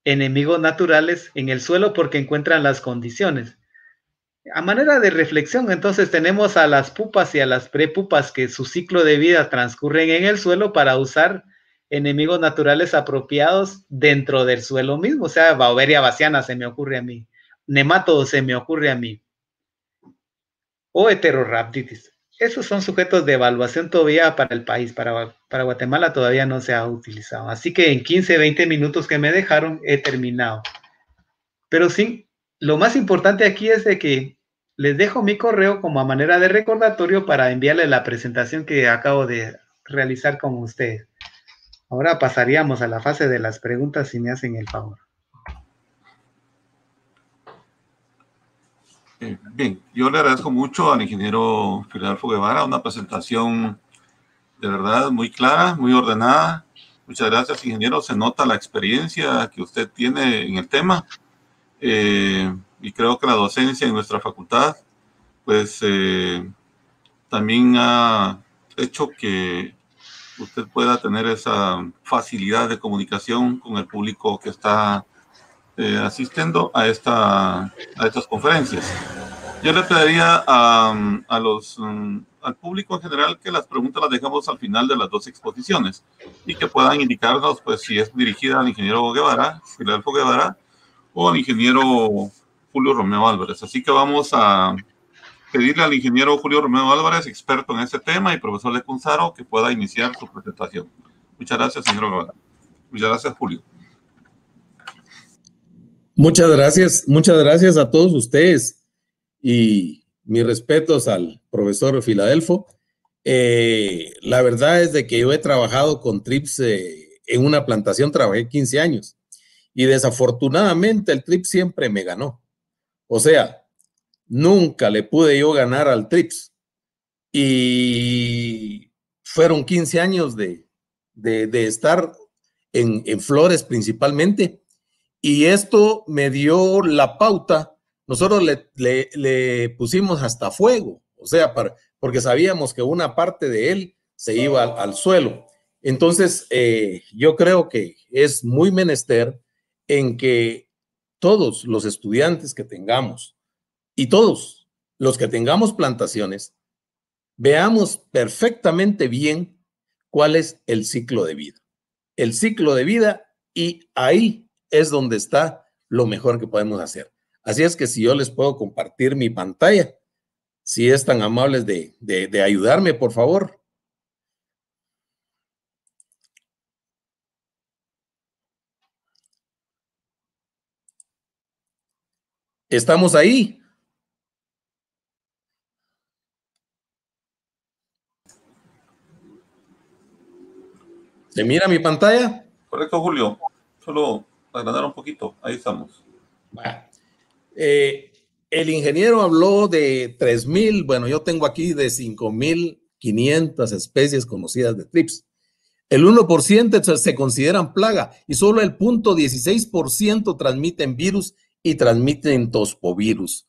enemigos naturales en el suelo porque encuentran las condiciones. A manera de reflexión, entonces tenemos a las pupas y a las prepupas que su ciclo de vida transcurren en el suelo para usar enemigos naturales apropiados dentro del suelo mismo, o sea, Bauberia baciana se me ocurre a mí. Nemato se me ocurre a mí, o oh, heteroraptitis. Esos son sujetos de evaluación todavía para el país, para, para Guatemala todavía no se ha utilizado. Así que en 15, 20 minutos que me dejaron he terminado. Pero sí, lo más importante aquí es de que les dejo mi correo como a manera de recordatorio para enviarles la presentación que acabo de realizar con ustedes. Ahora pasaríamos a la fase de las preguntas si me hacen el favor. Eh, bien, yo le agradezco mucho al ingeniero Filadelfo Guevara, una presentación de verdad muy clara, muy ordenada. Muchas gracias, ingeniero. Se nota la experiencia que usted tiene en el tema eh, y creo que la docencia en nuestra facultad, pues eh, también ha hecho que usted pueda tener esa facilidad de comunicación con el público que está eh, asistiendo a, esta, a estas conferencias. Yo le pediría a, los, mm, al público en general que las preguntas las dejamos al final de las dos exposiciones y que puedan indicarnos pues, si es dirigida al ingeniero Guevara, Filadelfo Guevara, o al ingeniero Julio Romeo Álvarez. Así que vamos a pedirle al ingeniero Julio Romeo Álvarez, experto en este tema, y profesor de Cunzaro, que pueda iniciar su presentación. Muchas gracias, señor Guevara. Muchas gracias, Julio. Muchas gracias, muchas gracias a todos ustedes y mis respetos al profesor Filadelfo. Eh, la verdad es de que yo he trabajado con TRIPS eh, en una plantación, trabajé 15 años y desafortunadamente el TRIPS siempre me ganó. O sea, nunca le pude yo ganar al TRIPS y fueron 15 años de, estar en, en flores principalmente y esto me dio la pauta. Nosotros le, le, pusimos hasta fuego, o sea, porque sabíamos que una parte de él se iba al, suelo. Entonces, eh, yo creo que es muy menester en que todos los estudiantes que tengamos y todos los que tengamos plantaciones, veamos perfectamente bien cuál es el ciclo de vida. El ciclo de vida y ahí es donde está lo mejor que podemos hacer. Así es que si yo les puedo compartir mi pantalla, si es tan amables de, de ayudarme, por favor. ¿Estamos ahí? ¿Se mira mi pantalla? Correcto, Julio. Solo agrandar un poquito. Ahí estamos. Eh, el ingeniero habló de 3.000, bueno, yo tengo aquí de 5.500 especies conocidas de TRIPS. El 1% se consideran plaga y solo el punto 0.16% transmiten virus y transmiten tospovirus.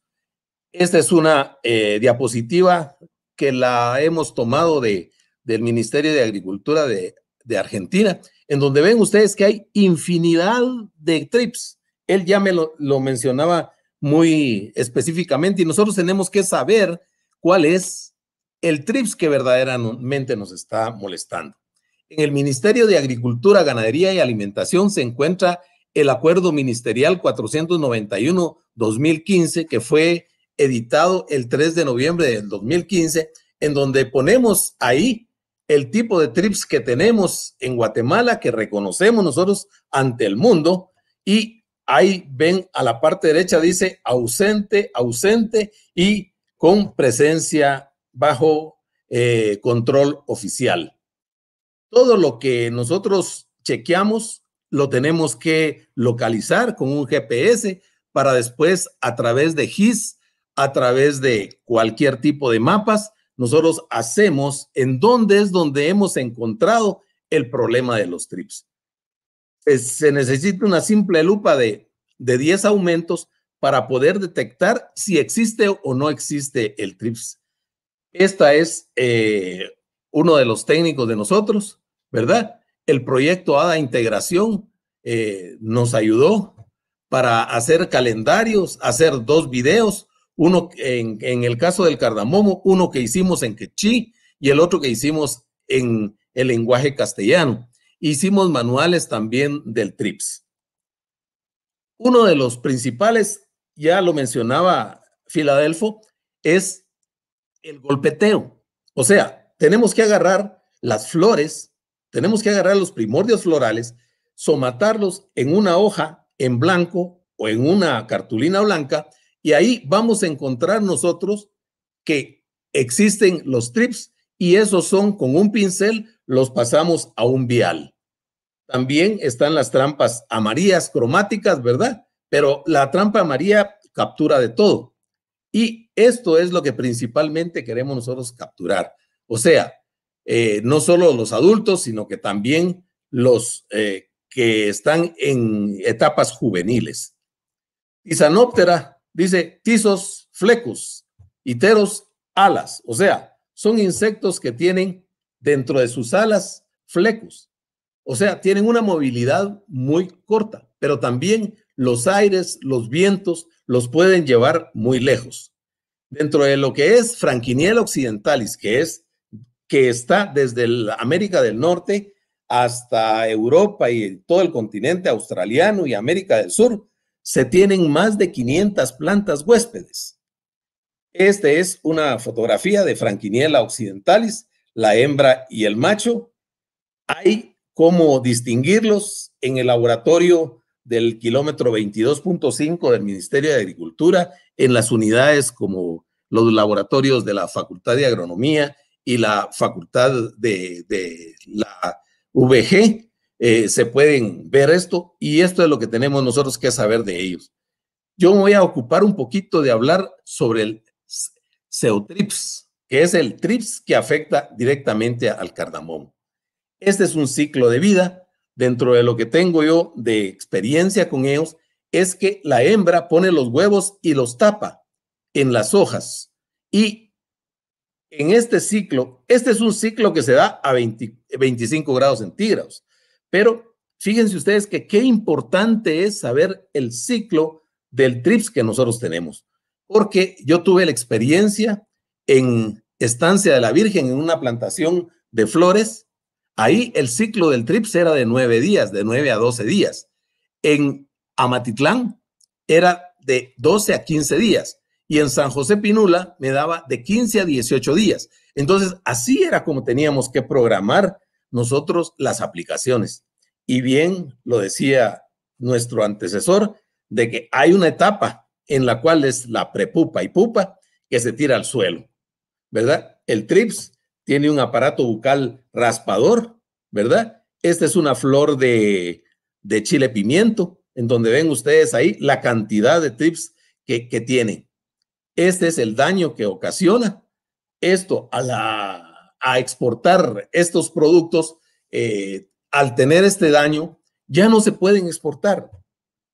Esta es una eh, diapositiva que la hemos tomado de, del Ministerio de Agricultura de, de Argentina en donde ven ustedes que hay infinidad de trips. Él ya me lo, mencionaba muy específicamente y nosotros tenemos que saber cuál es el TRIPS que verdaderamente nos está molestando. En el Ministerio de Agricultura, Ganadería y Alimentación se encuentra el Acuerdo Ministerial 491-2015, que fue editado el 3 de noviembre del 2015, en donde ponemos ahí el tipo de trips que tenemos en Guatemala, que reconocemos nosotros ante el mundo, y ahí ven a la parte derecha, dice ausente, ausente y con presencia bajo eh, control oficial. Todo lo que nosotros chequeamos lo tenemos que localizar con un GPS para después a través de GIS, a través de cualquier tipo de mapas, nosotros hacemos, en dónde es donde hemos encontrado el problema de los trips. se necesita una simple lupa de, 10 aumentos para poder detectar si existe o no existe el TRIPS. Esta es eh, uno de los técnicos de nosotros, ¿verdad? El proyecto ADA Integración eh, nos ayudó para hacer calendarios, hacer dos videos, uno en, el caso del cardamomo, uno que hicimos en quechí y el otro que hicimos en el lenguaje castellano. Hicimos manuales también del TRIPS. Uno de los principales, ya lo mencionaba Filadelfo, es el golpeteo. O sea, tenemos que agarrar las flores, tenemos que agarrar los primordios florales, somatarlos en una hoja en blanco o en una cartulina blanca y ahí vamos a encontrar nosotros que existen los trips y esos son con un pincel, los pasamos a un vial. También están las trampas amarillas cromáticas, ¿verdad? Pero la trampa amarilla captura de todo. Y esto es lo que principalmente queremos nosotros capturar. O sea, eh, no solo los adultos, sino que también los eh, que están en etapas juveniles. Tizanoptera. Dice, tisos flecos y teros alas. O sea, son insectos que tienen dentro de sus alas flecos, O sea, tienen una movilidad muy corta, pero también los aires, los vientos, los pueden llevar muy lejos. Dentro de lo que es Franquiniel occidentalis, que es que está desde América del Norte hasta Europa y todo el continente australiano y América del Sur, se tienen más de 500 plantas huéspedes. Esta es una fotografía de Franquiniela occidentalis, la hembra y el macho. Hay cómo distinguirlos en el laboratorio del kilómetro 22.5 del Ministerio de Agricultura, en las unidades como los laboratorios de la Facultad de Agronomía y la Facultad de, la VG, eh, se pueden ver esto y esto es lo que tenemos nosotros que saber de ellos. Yo me voy a ocupar un poquito de hablar sobre el ceotrips, que es el trips que afecta directamente al cardamomo. Este es un ciclo de vida. Dentro de lo que tengo yo de experiencia con ellos, es que la hembra pone los huevos y los tapa en las hojas. Y en este ciclo, este es un ciclo que se da a 25 grados centígrados. Pero fíjense ustedes que qué importante es saber el ciclo del TRIPS que nosotros tenemos, porque yo tuve la experiencia en Estancia de la Virgen, en una plantación de flores. Ahí el ciclo del TRIPS era de nueve días, de nueve a doce días. En Amatitlán era de doce a quince días y en San José Pinula me daba de quince a dieciocho días. Entonces, así era como teníamos que programar nosotros las aplicaciones. Y bien lo decía nuestro antecesor, de que hay una etapa en la cual es la prepupa y pupa que se tira al suelo, ¿verdad? El TRIPS tiene un aparato bucal raspador, ¿verdad? Esta es una flor de, de chile pimiento, en donde ven ustedes ahí la cantidad de TRIPS que, que tiene. Este es el daño que ocasiona esto a la a exportar estos productos, eh, al tener este daño, ya no se pueden exportar,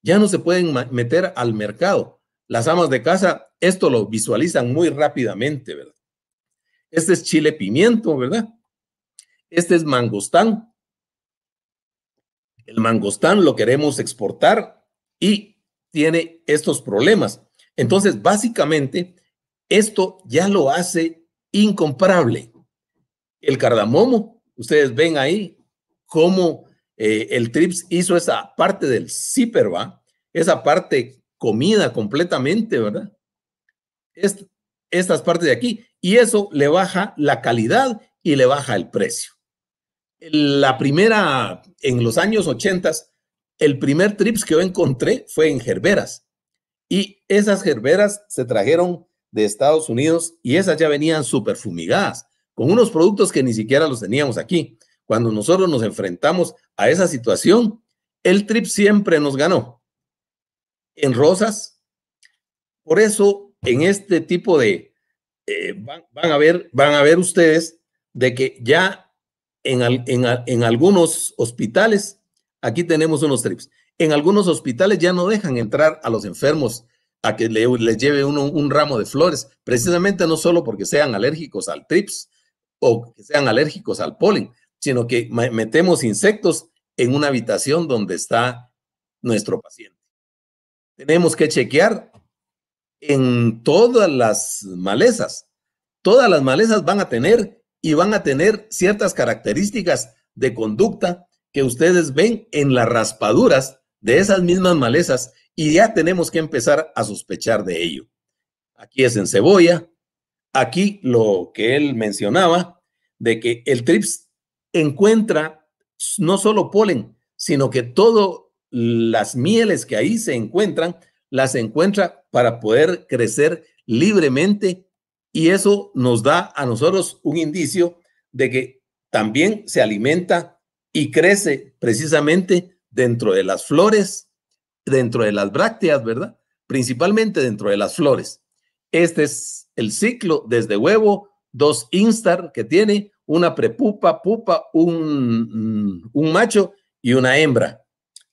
ya no se pueden meter al mercado. Las amas de casa, esto lo visualizan muy rápidamente, ¿verdad? Este es chile pimiento, ¿verdad? Este es mangostán. El mangostán lo queremos exportar y tiene estos problemas. Entonces, básicamente, esto ya lo hace incomparable el cardamomo. Ustedes ven ahí cómo eh, el TRIPS hizo esa parte del CIPER, Esa parte comida completamente, ¿verdad? Es estas partes de aquí. Y eso le baja la calidad y le baja el precio. La primera, en los años 80, el primer TRIPS que yo encontré fue en Gerberas. Y esas gerberas se trajeron de Estados Unidos y esas ya venían super fumigadas con unos productos que ni siquiera los teníamos aquí. Cuando nosotros nos enfrentamos a esa situación, el trip siempre nos ganó. En rosas. Por eso, en este tipo de, eh, van, a ver, van a ver ustedes de que ya en, en, algunos hospitales, aquí tenemos unos trips. En algunos hospitales ya no dejan entrar a los enfermos a que les lleve un ramo de flores, precisamente no solo porque sean alérgicos al TRIPS, o que sean alérgicos al polen, sino que metemos insectos en una habitación donde está nuestro paciente. Tenemos que chequear en todas las malezas. Todas las malezas van a tener y van a tener ciertas características de conducta que ustedes ven en las raspaduras de esas mismas malezas y ya tenemos que empezar a sospechar de ello. Aquí es en cebolla, aquí lo que él mencionaba, de que el TRIPS encuentra no solo polen, sino que todas las mieles que ahí se encuentran, las encuentra para poder crecer libremente y eso nos da a nosotros un indicio de que también se alimenta y crece precisamente dentro de las flores, dentro de las brácteas, ¿verdad? Principalmente dentro de las flores. Este es el ciclo desde huevo, dos instar que tiene, una prepupa, pupa, un, mm, un macho y una hembra.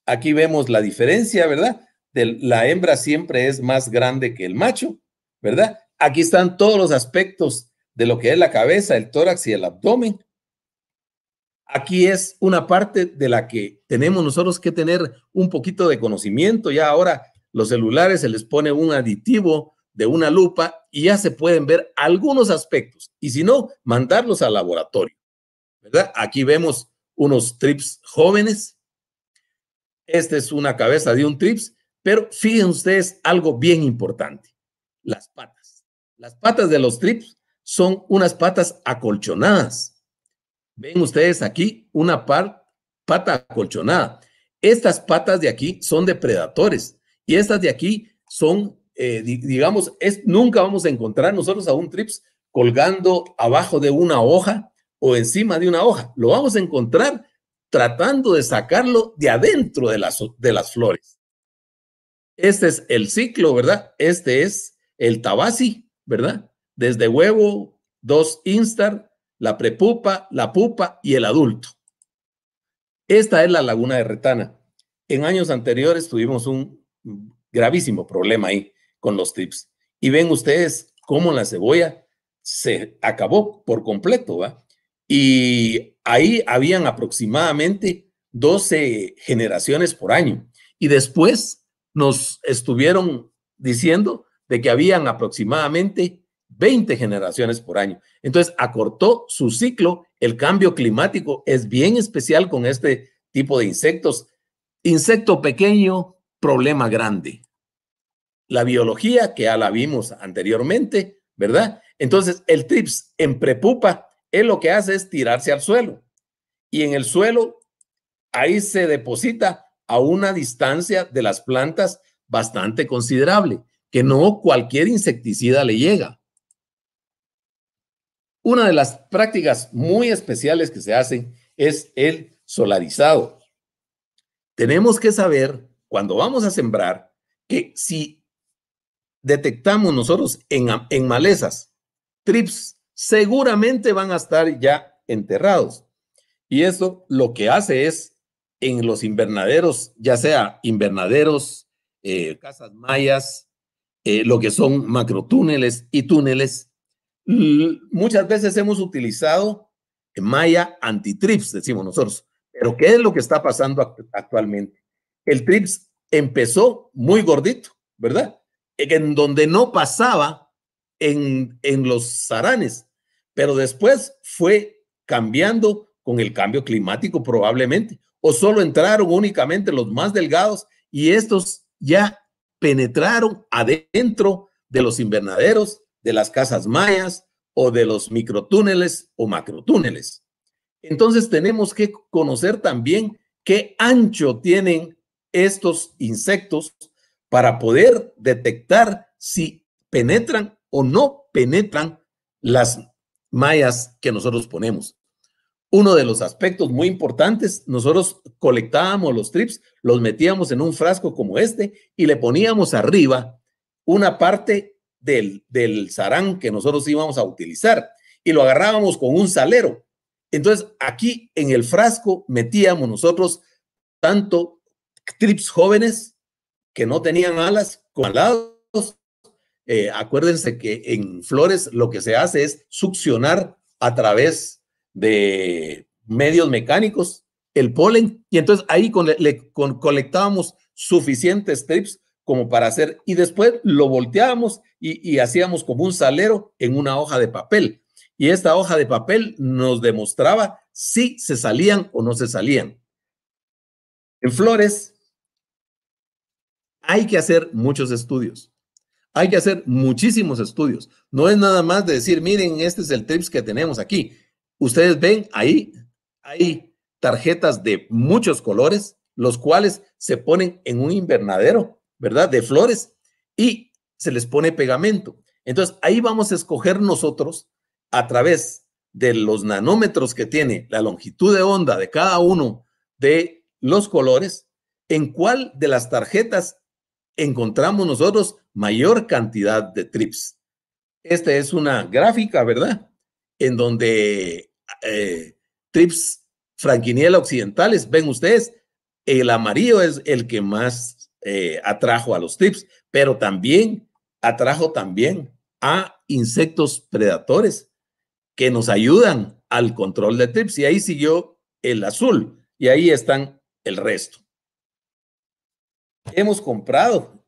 Aquí vemos la diferencia, ¿verdad? De la hembra siempre es más grande que el macho, ¿verdad? Aquí están todos los aspectos de lo que es la cabeza, el tórax y el abdomen. Aquí es una parte de la que tenemos nosotros que tener un poquito de conocimiento. Ya ahora los celulares se les pone un aditivo de una lupa y ya se pueden ver algunos aspectos. Y si no, mandarlos al laboratorio. Aquí vemos unos trips jóvenes. Esta es una cabeza de un trips, pero fíjense ustedes algo bien importante. Las patas. Las patas de los trips son unas patas acolchonadas. Ven ustedes aquí una par, pata acolchonada. Estas patas de aquí son depredadores y estas de aquí son eh, digamos, es, nunca vamos a encontrar nosotros a un TRIPS colgando abajo de una hoja o encima de una hoja. Lo vamos a encontrar tratando de sacarlo de adentro de las, de las flores. Este es el ciclo, ¿verdad? Este es el tabasi, ¿verdad? Desde huevo, dos instar, la prepupa, la pupa y el adulto. Esta es la laguna de Retana. En años anteriores tuvimos un gravísimo problema ahí con los tips. Y ven ustedes cómo la cebolla se acabó por completo, ¿va? Y ahí habían aproximadamente 12 generaciones por año. Y después nos estuvieron diciendo de que habían aproximadamente 20 generaciones por año. Entonces, acortó su ciclo. El cambio climático es bien especial con este tipo de insectos. Insecto pequeño, problema grande la biología, que ya la vimos anteriormente, ¿verdad? Entonces, el TRIPS en prepupa, él lo que hace es tirarse al suelo. Y en el suelo, ahí se deposita a una distancia de las plantas bastante considerable, que no cualquier insecticida le llega. Una de las prácticas muy especiales que se hacen es el solarizado. Tenemos que saber, cuando vamos a sembrar, que si detectamos nosotros en, malezas, trips, seguramente van a estar ya enterrados. Y eso lo que hace es en los invernaderos, ya sea invernaderos, eh, casas mayas, eh, lo que son macrotúneles y túneles. Muchas veces hemos utilizado malla trips decimos nosotros. Pero ¿qué es lo que está pasando actualmente? El trips empezó muy gordito, ¿verdad? Eh, en donde no pasaba en, los zaranes, pero después fue cambiando con el cambio climático probablemente, o solo entraron únicamente los más delgados y estos ya penetraron adentro de los invernaderos, de las casas mayas o de los microtúneles o macrotúneles. Entonces tenemos que conocer también qué ancho tienen estos insectos para poder detectar si penetran o no penetran las mallas que nosotros ponemos. Uno de los aspectos muy importantes, nosotros colectábamos los trips, los metíamos en un frasco como este y le poníamos arriba una parte del, del sarán que nosotros íbamos a utilizar y lo agarrábamos con un salero. Entonces, aquí en el frasco metíamos nosotros tanto trips jóvenes que no tenían alas con alados. Eh, acuérdense que en flores lo que se hace es succionar a través de medios mecánicos el polen y entonces ahí le, colectábamos suficientes trips como para hacer y después lo volteábamos y, y hacíamos como un salero en una hoja de papel y esta hoja de papel nos demostraba si se salían o no se salían. En flores hay que hacer muchos estudios. Hay que hacer muchísimos estudios. No es nada más de decir, miren, este es el TRIPS que tenemos aquí. Ustedes ven ahí, hay tarjetas de muchos colores, los cuales se ponen en un invernadero, ¿verdad? De flores y se les pone pegamento. Entonces, ahí vamos a escoger nosotros a través de los nanómetros que tiene la longitud de onda de cada uno de los colores, en cuál de las tarjetas encontramos nosotros mayor cantidad de trips. Esta es una gráfica, ¿verdad? En donde eh, trips franquiniela occidentales, ven ustedes, el amarillo es el que más eh, atrajo a los trips, pero también atrajo también a insectos predadores que nos ayudan al control de trips. Y ahí siguió el azul y ahí están el resto hemos comprado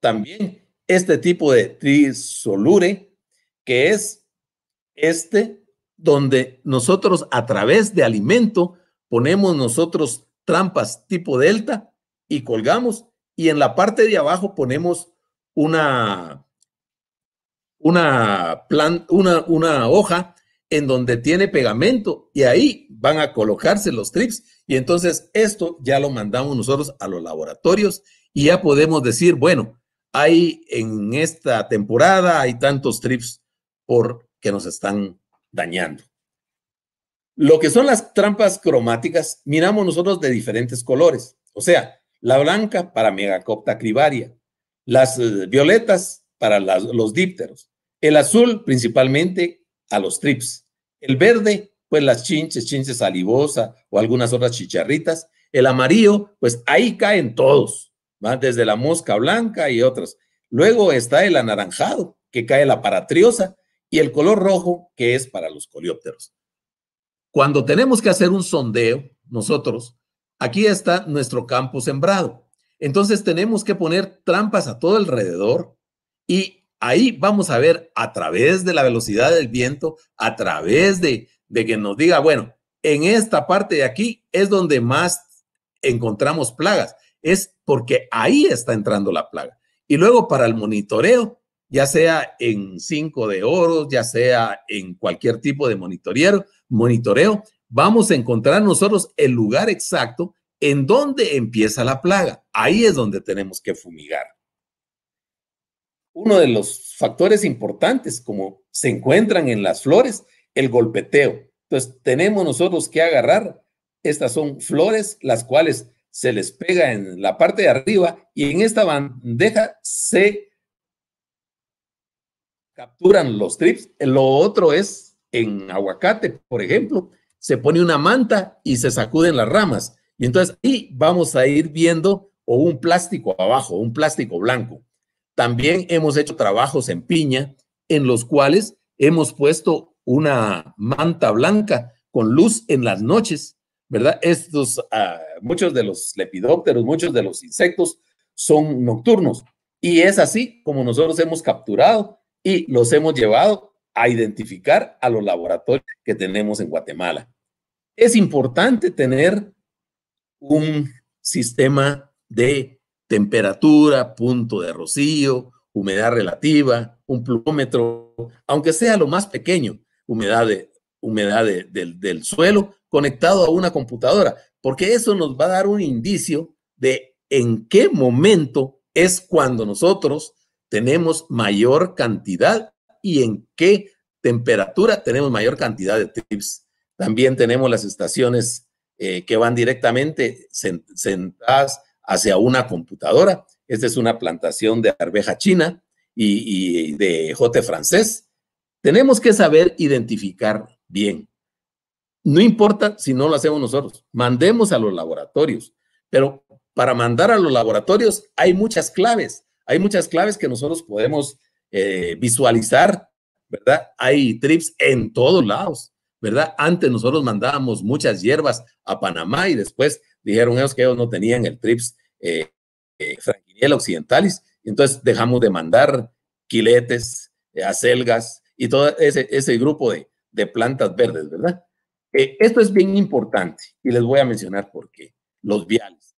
también este tipo de trisolure, que es este donde nosotros a través de alimento ponemos nosotros trampas tipo delta y colgamos y en la parte de abajo ponemos una una, hoja en donde tiene pegamento y ahí van a colocarse los trips y entonces esto ya lo mandamos nosotros a los laboratorios y ya podemos decir, bueno, hay en esta temporada, hay tantos trips por que nos están dañando. Lo que son las trampas cromáticas, miramos nosotros de diferentes colores, o sea, la blanca para Megacopta cribaria, las eh, violetas para los dípteros, el azul principalmente a los trips, el verde pues las chinches, chinches salivosa o algunas otras chicharritas, el amarillo pues ahí caen todos, desde la mosca blanca y otras. Luego está el anaranjado, que cae la paratriosa, y el color rojo, que es para los coleópteros. Cuando tenemos que hacer un sondeo, nosotros, aquí está nuestro campo sembrado. Entonces tenemos que poner trampas a todo alrededor y ahí vamos a ver a través de la velocidad del viento, a través de, de que nos diga, bueno, en esta parte de aquí es donde más encontramos plagas es porque ahí está entrando la plaga. Y luego para el monitoreo, ya sea en Cinco de oro, ya sea en cualquier tipo de monitoreo, monitoreo, vamos a encontrar nosotros el lugar exacto en donde empieza la plaga. Ahí es donde tenemos que fumigar. Uno de los factores importantes, como se encuentran en las flores, el golpeteo. Entonces, tenemos nosotros que agarrar, estas son flores, las cuales se les pega en la parte de arriba y en esta bandeja se capturan los trips. Lo otro es en aguacate, por ejemplo, se pone una manta y se sacuden las ramas. Y entonces ahí vamos a ir viendo o un plástico abajo, un plástico blanco. También hemos hecho trabajos en piña en los cuales hemos puesto una manta blanca con luz en las noches ¿verdad? Estos, ah, muchos de los lepidópteros, muchos de los insectos son nocturnos y es así como nosotros hemos capturado y los hemos llevado a identificar a los laboratorios que tenemos en Guatemala. Es importante tener un sistema de temperatura, punto de rocío, humedad relativa, un plumómetro, aunque sea lo más pequeño, humedad, humedad del suelo conectado a una computadora, porque eso nos va a dar un indicio de en qué momento es cuando nosotros tenemos mayor cantidad y en qué temperatura tenemos mayor cantidad de trips. También tenemos las estaciones eh, que van directamente sentadas hacia una computadora. Esta es una plantación de arveja china y, y de jote francés. Tenemos que saber identificar bien no importa si no lo hacemos nosotros, mandemos a los laboratorios, pero para mandar a los laboratorios hay muchas claves, hay muchas claves que nosotros podemos eh, visualizar, ¿verdad? Hay trips en todos lados, ¿verdad? Antes nosotros mandábamos muchas hierbas a Panamá y después dijeron ellos que ellos no tenían el trips eh, eh occidentalis, entonces dejamos de mandar quiletes, eh, acelgas y todo ese, grupo de plantas verdes, ¿verdad? Eh, esto es bien importante y les voy a mencionar por qué. Los viales.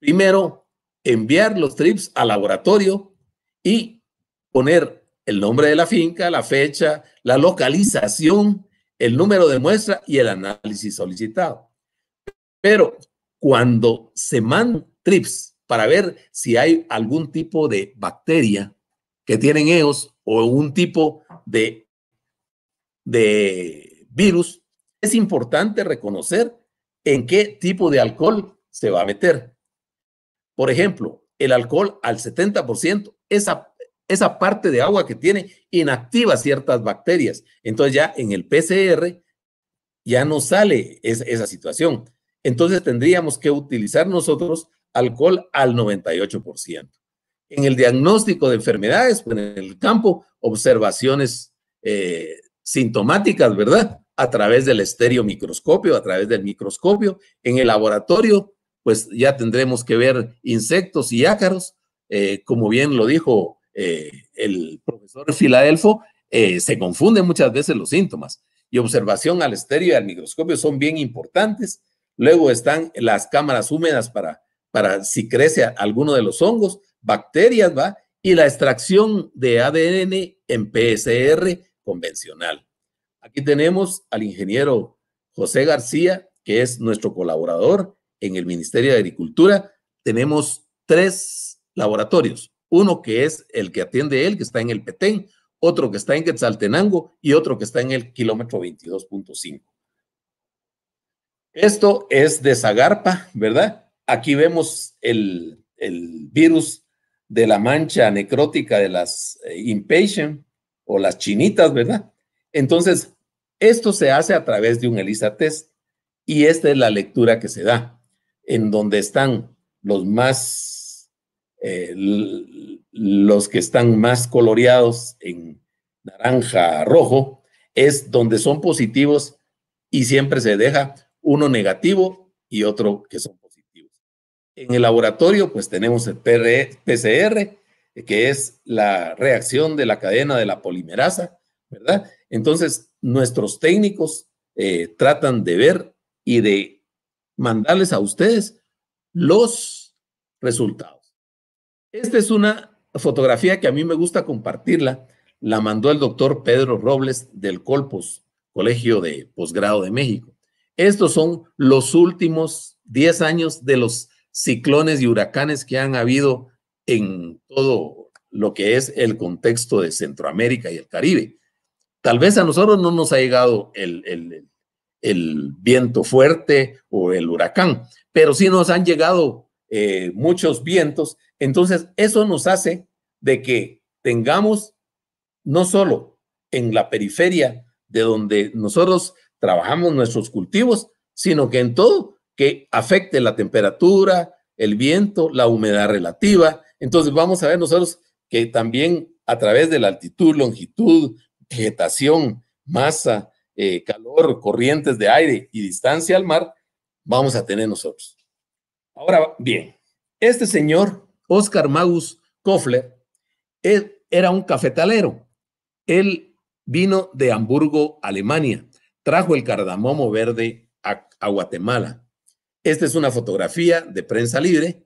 Primero, enviar los trips al laboratorio y poner el nombre de la finca, la fecha, la localización, el número de muestra y el análisis solicitado. Pero cuando se mandan trips para ver si hay algún tipo de bacteria que tienen ellos o un tipo de, de virus, es importante reconocer en qué tipo de alcohol se va a meter. Por ejemplo, el alcohol al 70%, esa, esa parte de agua que tiene inactiva ciertas bacterias. Entonces ya en el PCR ya no sale esa situación. Entonces tendríamos que utilizar nosotros alcohol al 98%. En el diagnóstico de enfermedades, pues, en el campo, observaciones eh, sintomáticas, ¿verdad? a través del estereomicroscopio, a través del microscopio. En el laboratorio, pues ya tendremos que ver insectos y ácaros. Eh, como bien lo dijo eh, el profesor Filadelfo, eh, se confunden muchas veces los síntomas. Y observación al estéreo y al microscopio son bien importantes. Luego están las cámaras húmedas para, para si crece alguno de los hongos, bacterias, ¿va? Y la extracción de ADN en PSR convencional. Aquí tenemos al ingeniero José García, que es nuestro colaborador en el Ministerio de Agricultura. Tenemos tres laboratorios, uno que es el que atiende él, que está en el Petén, otro que está en Quetzaltenango y otro que está en el kilómetro 22.5. Esto es de Zagarpa, ¿verdad? Aquí vemos el, virus de la mancha necrótica de las eh, o las chinitas, ¿verdad? Entonces, esto se hace a través de un ELISA test y esta es la lectura que se da, en donde están los más, eh, los que están más coloreados en naranja, rojo, es donde son positivos y siempre se deja uno negativo y otro que son positivos. En el laboratorio, pues tenemos el PCR, e, que es la reacción de la cadena de la polimerasa, ¿verdad? Entonces, nuestros técnicos eh, tratan de ver y de mandarles a ustedes los resultados. Esta es una fotografía que a mí me gusta compartirla. La mandó el doctor Pedro Robles del Colpos, Colegio de Posgrado de México. Estos son los últimos 10 años de los ciclones y huracanes que han habido en todo lo que es el contexto de Centroamérica y el Caribe. Tal vez a nosotros no nos ha llegado el, viento fuerte o el huracán, pero sí nos han llegado eh, muchos vientos. Entonces, eso nos hace de que tengamos no solo en la periferia de donde nosotros trabajamos nuestros cultivos, sino que en todo que afecte la temperatura, el viento, la humedad relativa. Entonces vamos a ver nosotros que también a través de la altitud, longitud, vegetación, masa, eh, calor, corrientes de aire y distancia al mar, vamos a tener nosotros. Ahora bien, este señor, Oscar Magus Kofler, era un cafetalero. Él vino de Hamburgo, Alemania. Trajo el cardamomo verde a, a Guatemala. Esta es una fotografía de prensa libre.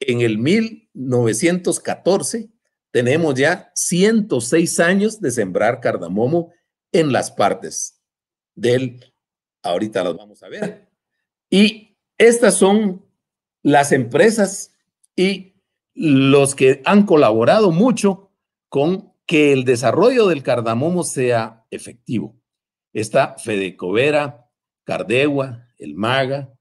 En el 1914 tenemos ya 106 años de sembrar cardamomo en las partes del, ahorita las vamos a ver. Y estas son las empresas y los que han colaborado mucho con que el desarrollo del cardamomo sea efectivo. Está Fedecovera, Cardegua, El Maga,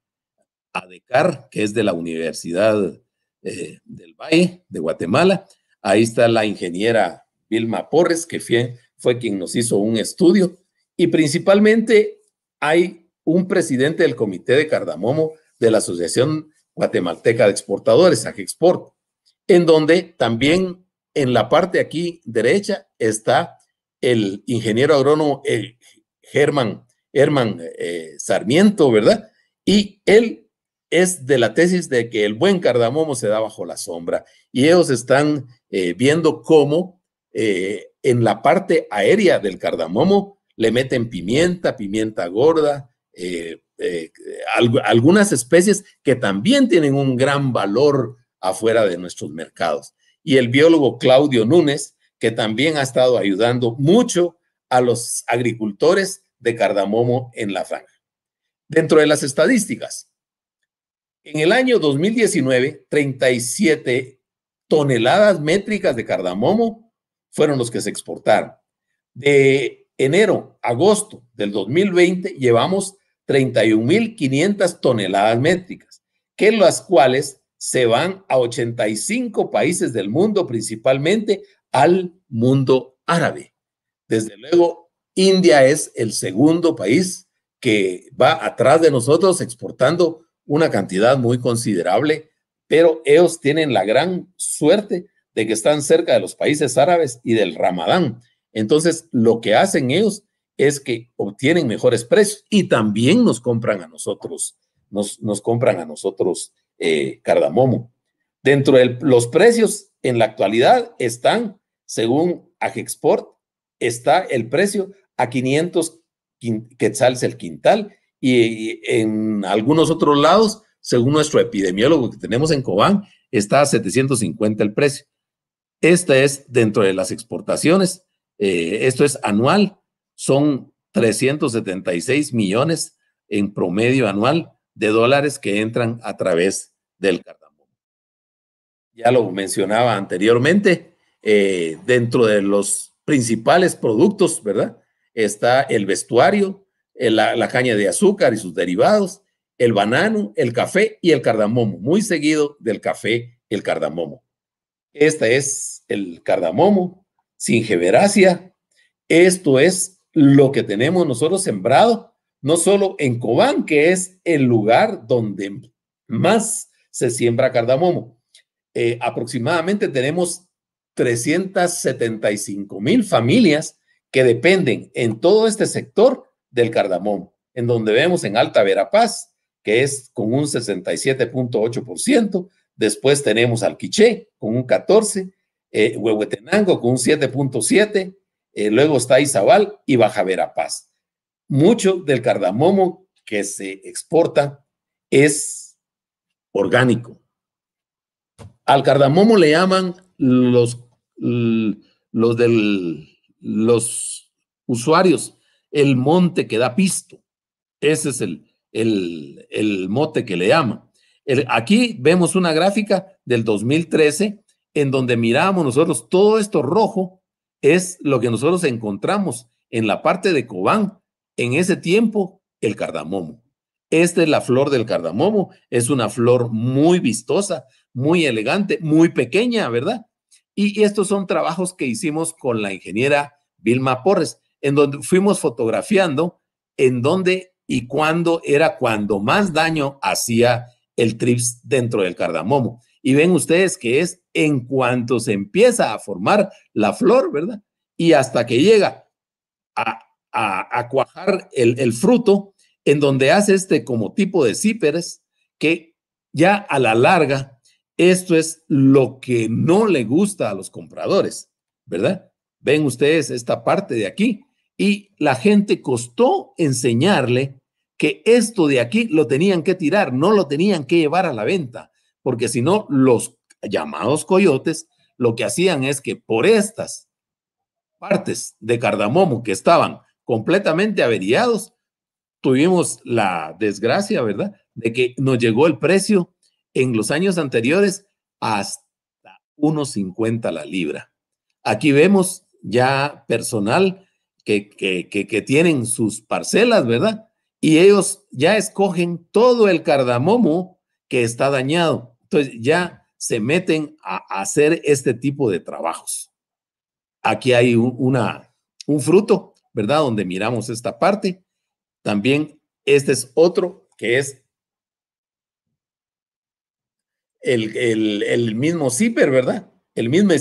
ADECAR, que es de la Universidad eh, del Valle de Guatemala, Ahí está la ingeniera Vilma Porres, que fue, quien nos hizo un estudio. Y principalmente hay un presidente del Comité de Cardamomo de la Asociación Guatemalteca de Exportadores, AGEXPORT, en donde también en la parte aquí derecha está el ingeniero agrónomo eh, Germán Herman eh, Sarmiento, ¿verdad? Y él es de la tesis de que el buen cardamomo se da bajo la sombra y ellos están eh, viendo cómo eh, en la parte aérea del cardamomo le meten pimienta, pimienta gorda, eh, algunas especies que también tienen un gran valor afuera de nuestros mercados. Y el biólogo Claudio Núñez, que también ha estado ayudando mucho a los agricultores de cardamomo en la franja. Dentro de las estadísticas, en el año 2019, 37 toneladas métricas de cardamomo fueron los que se exportaron. De enero, a agosto del 2020, llevamos 31.500 toneladas métricas, que las cuales se van a 85 países del mundo, principalmente al mundo árabe. Desde luego, India es el segundo país que va atrás de nosotros exportando una cantidad muy considerable, pero ellos tienen la gran suerte de que están cerca de los países árabes y del Ramadán. Entonces, lo que hacen ellos es que obtienen mejores precios y también nos compran a nosotros, nos, compran a nosotros eh, cardamomo. Dentro de los precios en la actualidad están, según Agexport, está el precio a 500 quetzales el quintal y en algunos otros lados, según nuestro epidemiólogo que tenemos en Cobán, está a 750 el precio. Esta es dentro de las exportaciones, eh, esto es anual, son 376 millones en promedio anual de dólares que entran a través del cardamomo. Ya lo mencionaba anteriormente, eh, dentro de los principales productos, ¿verdad? Está el vestuario, eh, la, caña de azúcar y sus derivados, el banano, el café y el cardamomo, muy seguido del café, el cardamomo. Este es el cardamomo, geberacia Esto es lo que tenemos nosotros sembrado, no solo en Cobán, que es el lugar donde más se siembra cardamomo. Eh, aproximadamente tenemos 375 mil familias que dependen en todo este sector del cardamomo, en donde vemos en Alta Verapaz, que es con un 67.8%, después tenemos al Quiché con un 14%, eh, Huehuetenango con un 7.7%, eh, luego está Izabal y Baja Verapaz. Mucho del cardamomo que se exporta es orgánico. Al cardamomo le llaman los, los usuarios el monte que da pisto. Ese es el, el, el mote que le llaman. aquí vemos una gráfica del 2013 en donde miramos nosotros todo esto rojo es lo que nosotros encontramos en la parte de Cobán en ese tiempo el cardamomo. Esta es la flor del cardamomo, es una flor muy vistosa, muy elegante, muy pequeña, ¿verdad? Y estos son trabajos que hicimos con la ingeniera Vilma Porres en donde fuimos fotografiando en dónde y cuándo era cuando más daño hacía el TRIPS dentro del cardamomo. Y ven ustedes que es en cuanto se empieza a formar la flor, ¿verdad? Y hasta que llega a, cuajar el, fruto, en donde hace este como tipo de cíperes, que ya a la larga, esto es lo que no le gusta a los compradores, ¿verdad? Ven ustedes esta parte de aquí, y la gente costó enseñarle que esto de aquí lo tenían que tirar, no lo tenían que llevar a la venta, porque si no, los llamados coyotes lo que hacían es que por estas partes de cardamomo que estaban completamente averiados, tuvimos la desgracia, ¿verdad?, de que nos llegó el precio en los años anteriores hasta 1.50 la libra. Aquí vemos ya personal que, que, tienen sus parcelas, ¿verdad? Y ellos ya escogen todo el cardamomo que está dañado. Entonces ya se meten a hacer este tipo de trabajos. Aquí hay un, una, un fruto, ¿verdad? Donde miramos esta parte. También este es otro que es el, mismo zipper, ¿verdad? El mismo,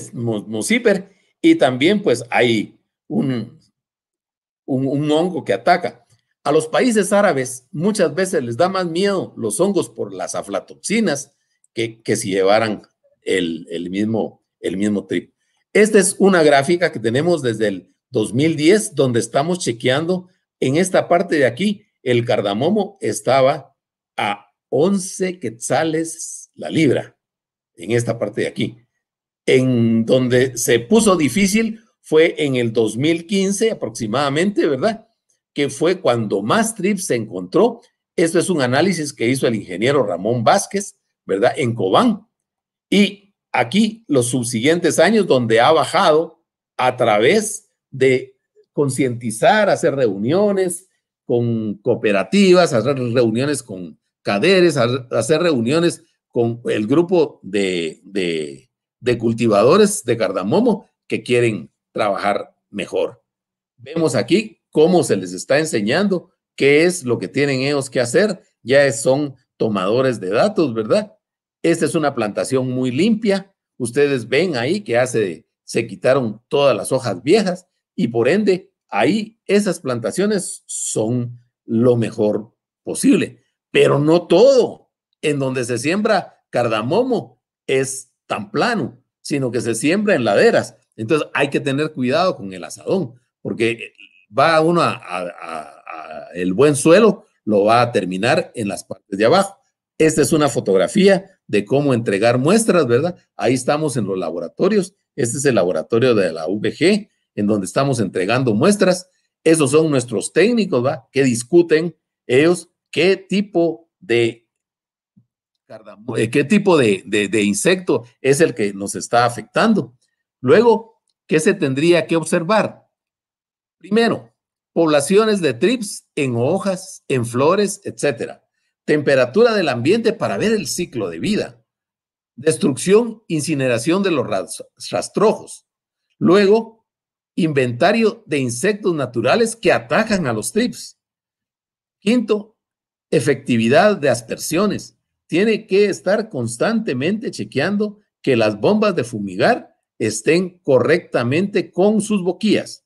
mismo Y también, pues, hay un, un, hongo que ataca. A los países árabes muchas veces les da más miedo los hongos por las aflatoxinas que, que si llevaran el, mismo, el mismo trip. Esta es una gráfica que tenemos desde el 2010 donde estamos chequeando en esta parte de aquí. El cardamomo estaba a 11 quetzales la libra en esta parte de aquí. En donde se puso difícil fue en el 2015 aproximadamente, ¿verdad? Que fue cuando más se encontró. Esto es un análisis que hizo el ingeniero Ramón Vázquez, ¿verdad? En Cobán. Y aquí los subsiguientes años donde ha bajado a través de concientizar, hacer reuniones con cooperativas, hacer reuniones con caderes, hacer reuniones con el grupo de, de cultivadores de cardamomo que quieren trabajar mejor. Vemos aquí cómo se les está enseñando qué es lo que tienen ellos que hacer. Ya son tomadores de datos, ¿verdad? Esta es una plantación muy limpia. Ustedes ven ahí que hace, se quitaron todas las hojas viejas y por ende ahí esas plantaciones son lo mejor posible. Pero no todo. En donde se siembra cardamomo es tan plano, sino que se siembra en laderas. Entonces hay que tener cuidado con el asadón, porque eh, va uno a, el buen suelo, lo va a terminar en las partes de abajo. Esta es una fotografía de cómo entregar muestras, ¿verdad? Ahí estamos en los laboratorios. Este es el laboratorio de la VG, en donde estamos entregando muestras. Esos son nuestros técnicos, ¿va? Que discuten ellos qué tipo de eh, qué tipo de, de insecto es el que nos está afectando. Luego, ¿qué se tendría que observar? Primero, poblaciones de trips en hojas, en flores, etc. Temperatura del ambiente para ver el ciclo de vida. Destrucción, incineración de los rastrojos. Luego, inventario de insectos naturales que atacan a los trips. Quinto, efectividad de aspersiones. Tiene que estar constantemente chequeando que las bombas de fumigar estén correctamente con sus boquillas.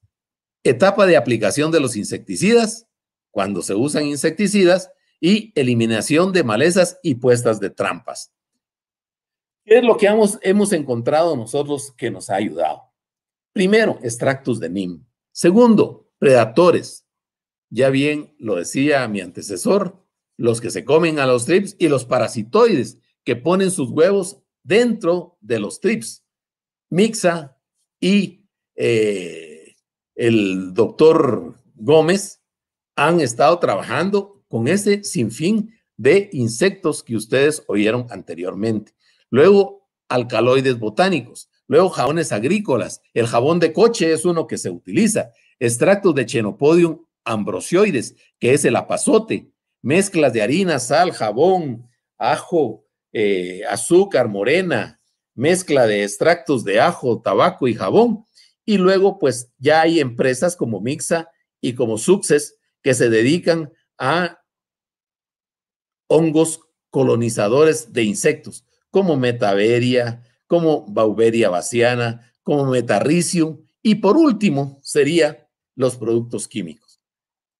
Etapa de aplicación de los insecticidas, cuando se usan insecticidas, y eliminación de malezas y puestas de trampas. ¿Qué es lo que hemos, hemos encontrado nosotros que nos ha ayudado? Primero, extractos de NIM. Segundo, predadores. Ya bien lo decía mi antecesor, los que se comen a los trips y los parasitoides que ponen sus huevos dentro de los trips. Mixa y eh, el doctor Gómez han estado trabajando con ese sinfín de insectos que ustedes oyeron anteriormente. Luego, alcaloides botánicos. Luego, jabones agrícolas. El jabón de coche es uno que se utiliza. Extractos de Chenopodium ambrosioides, que es el apazote. Mezclas de harina, sal, jabón, ajo, eh, azúcar morena, mezcla de extractos de ajo, tabaco y jabón. Y luego, pues ya hay empresas como Mixa y como Success que se dedican a hongos colonizadores de insectos, como metaveria, como bauberia baciana, como metarricium. Y por último, sería los productos químicos.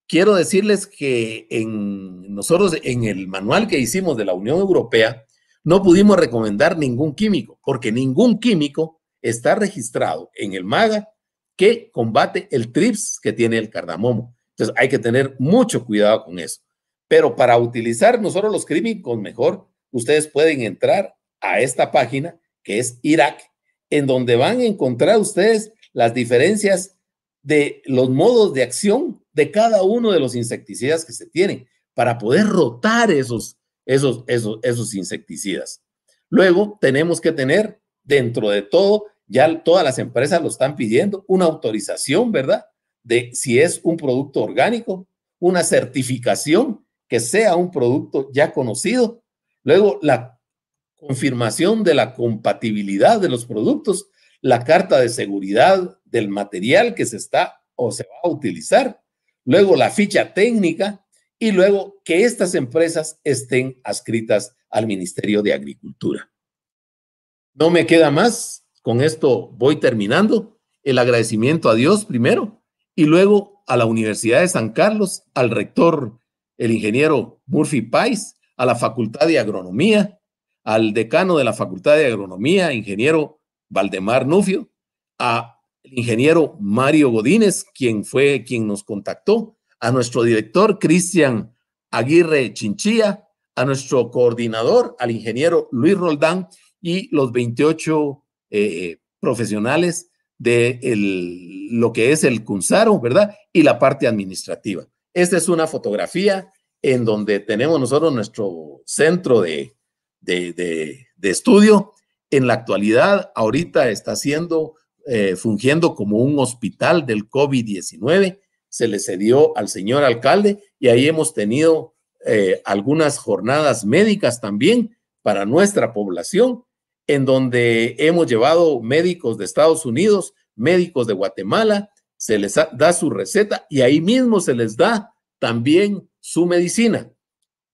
Quiero decirles que en, nosotros en el manual que hicimos de la Unión Europea, no pudimos recomendar ningún químico, porque ningún químico está registrado en el MAGA que combate el TRIPS que tiene el cardamomo. Entonces hay que tener mucho cuidado con eso. Pero para utilizar nosotros los químicos mejor, ustedes pueden entrar a esta página que es Irak, en donde van a encontrar ustedes las diferencias de los modos de acción de cada uno de los insecticidas que se tienen para poder rotar esos, esos, esos, insecticidas. Luego tenemos que tener dentro de todo, ya todas las empresas lo están pidiendo, una autorización, ¿verdad? De si es un producto orgánico, una certificación que sea un producto ya conocido. Luego la confirmación de la compatibilidad de los productos, la carta de seguridad del material que se está o se va a utilizar. Luego la ficha técnica y luego que estas empresas estén adscritas al Ministerio de Agricultura. No me queda más, con esto voy terminando. El agradecimiento a Dios primero y luego a la Universidad de San Carlos, al rector, el ingeniero Murphy Pais, a la Facultad de Agronomía, al decano de la Facultad de Agronomía, ingeniero Valdemar Nufio, el ingeniero Mario Godínez, quien fue quien nos contactó, a nuestro director Cristian Aguirre Chinchilla, a nuestro coordinador, al ingeniero Luis Roldán y los 28 eh, profesionales de lo que es el CUNSARO, ¿verdad? Y la parte administrativa. Esta es una fotografía en donde tenemos nosotros nuestro centro de, de, estudio. En la actualidad, ahorita está siendo, eh, fungiendo como un hospital del COVID-19 se le cedió al señor alcalde y ahí hemos tenido eh, algunas jornadas médicas también para nuestra población, en donde hemos llevado médicos de Estados Unidos, médicos de Guatemala, se les da su receta y ahí mismo se les da también su medicina.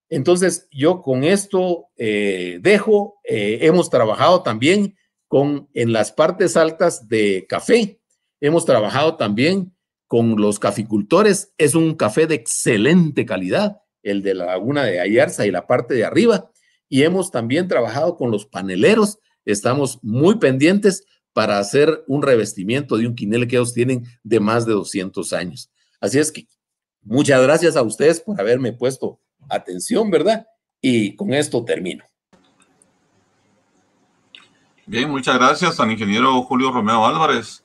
Entonces, yo con esto eh, dejo, eh, hemos trabajado también con, en las partes altas de café, hemos trabajado también con los caficultores. Es un café de excelente calidad, el de la laguna de Ayarza y la parte de arriba. Y hemos también trabajado con los paneleros. Estamos muy pendientes para hacer un revestimiento de un quinel que ellos tienen de más de 200 años. Así es que muchas gracias a ustedes por haberme puesto atención, ¿verdad? Y con esto termino. Bien, muchas gracias al ingeniero Julio Romeo Álvarez.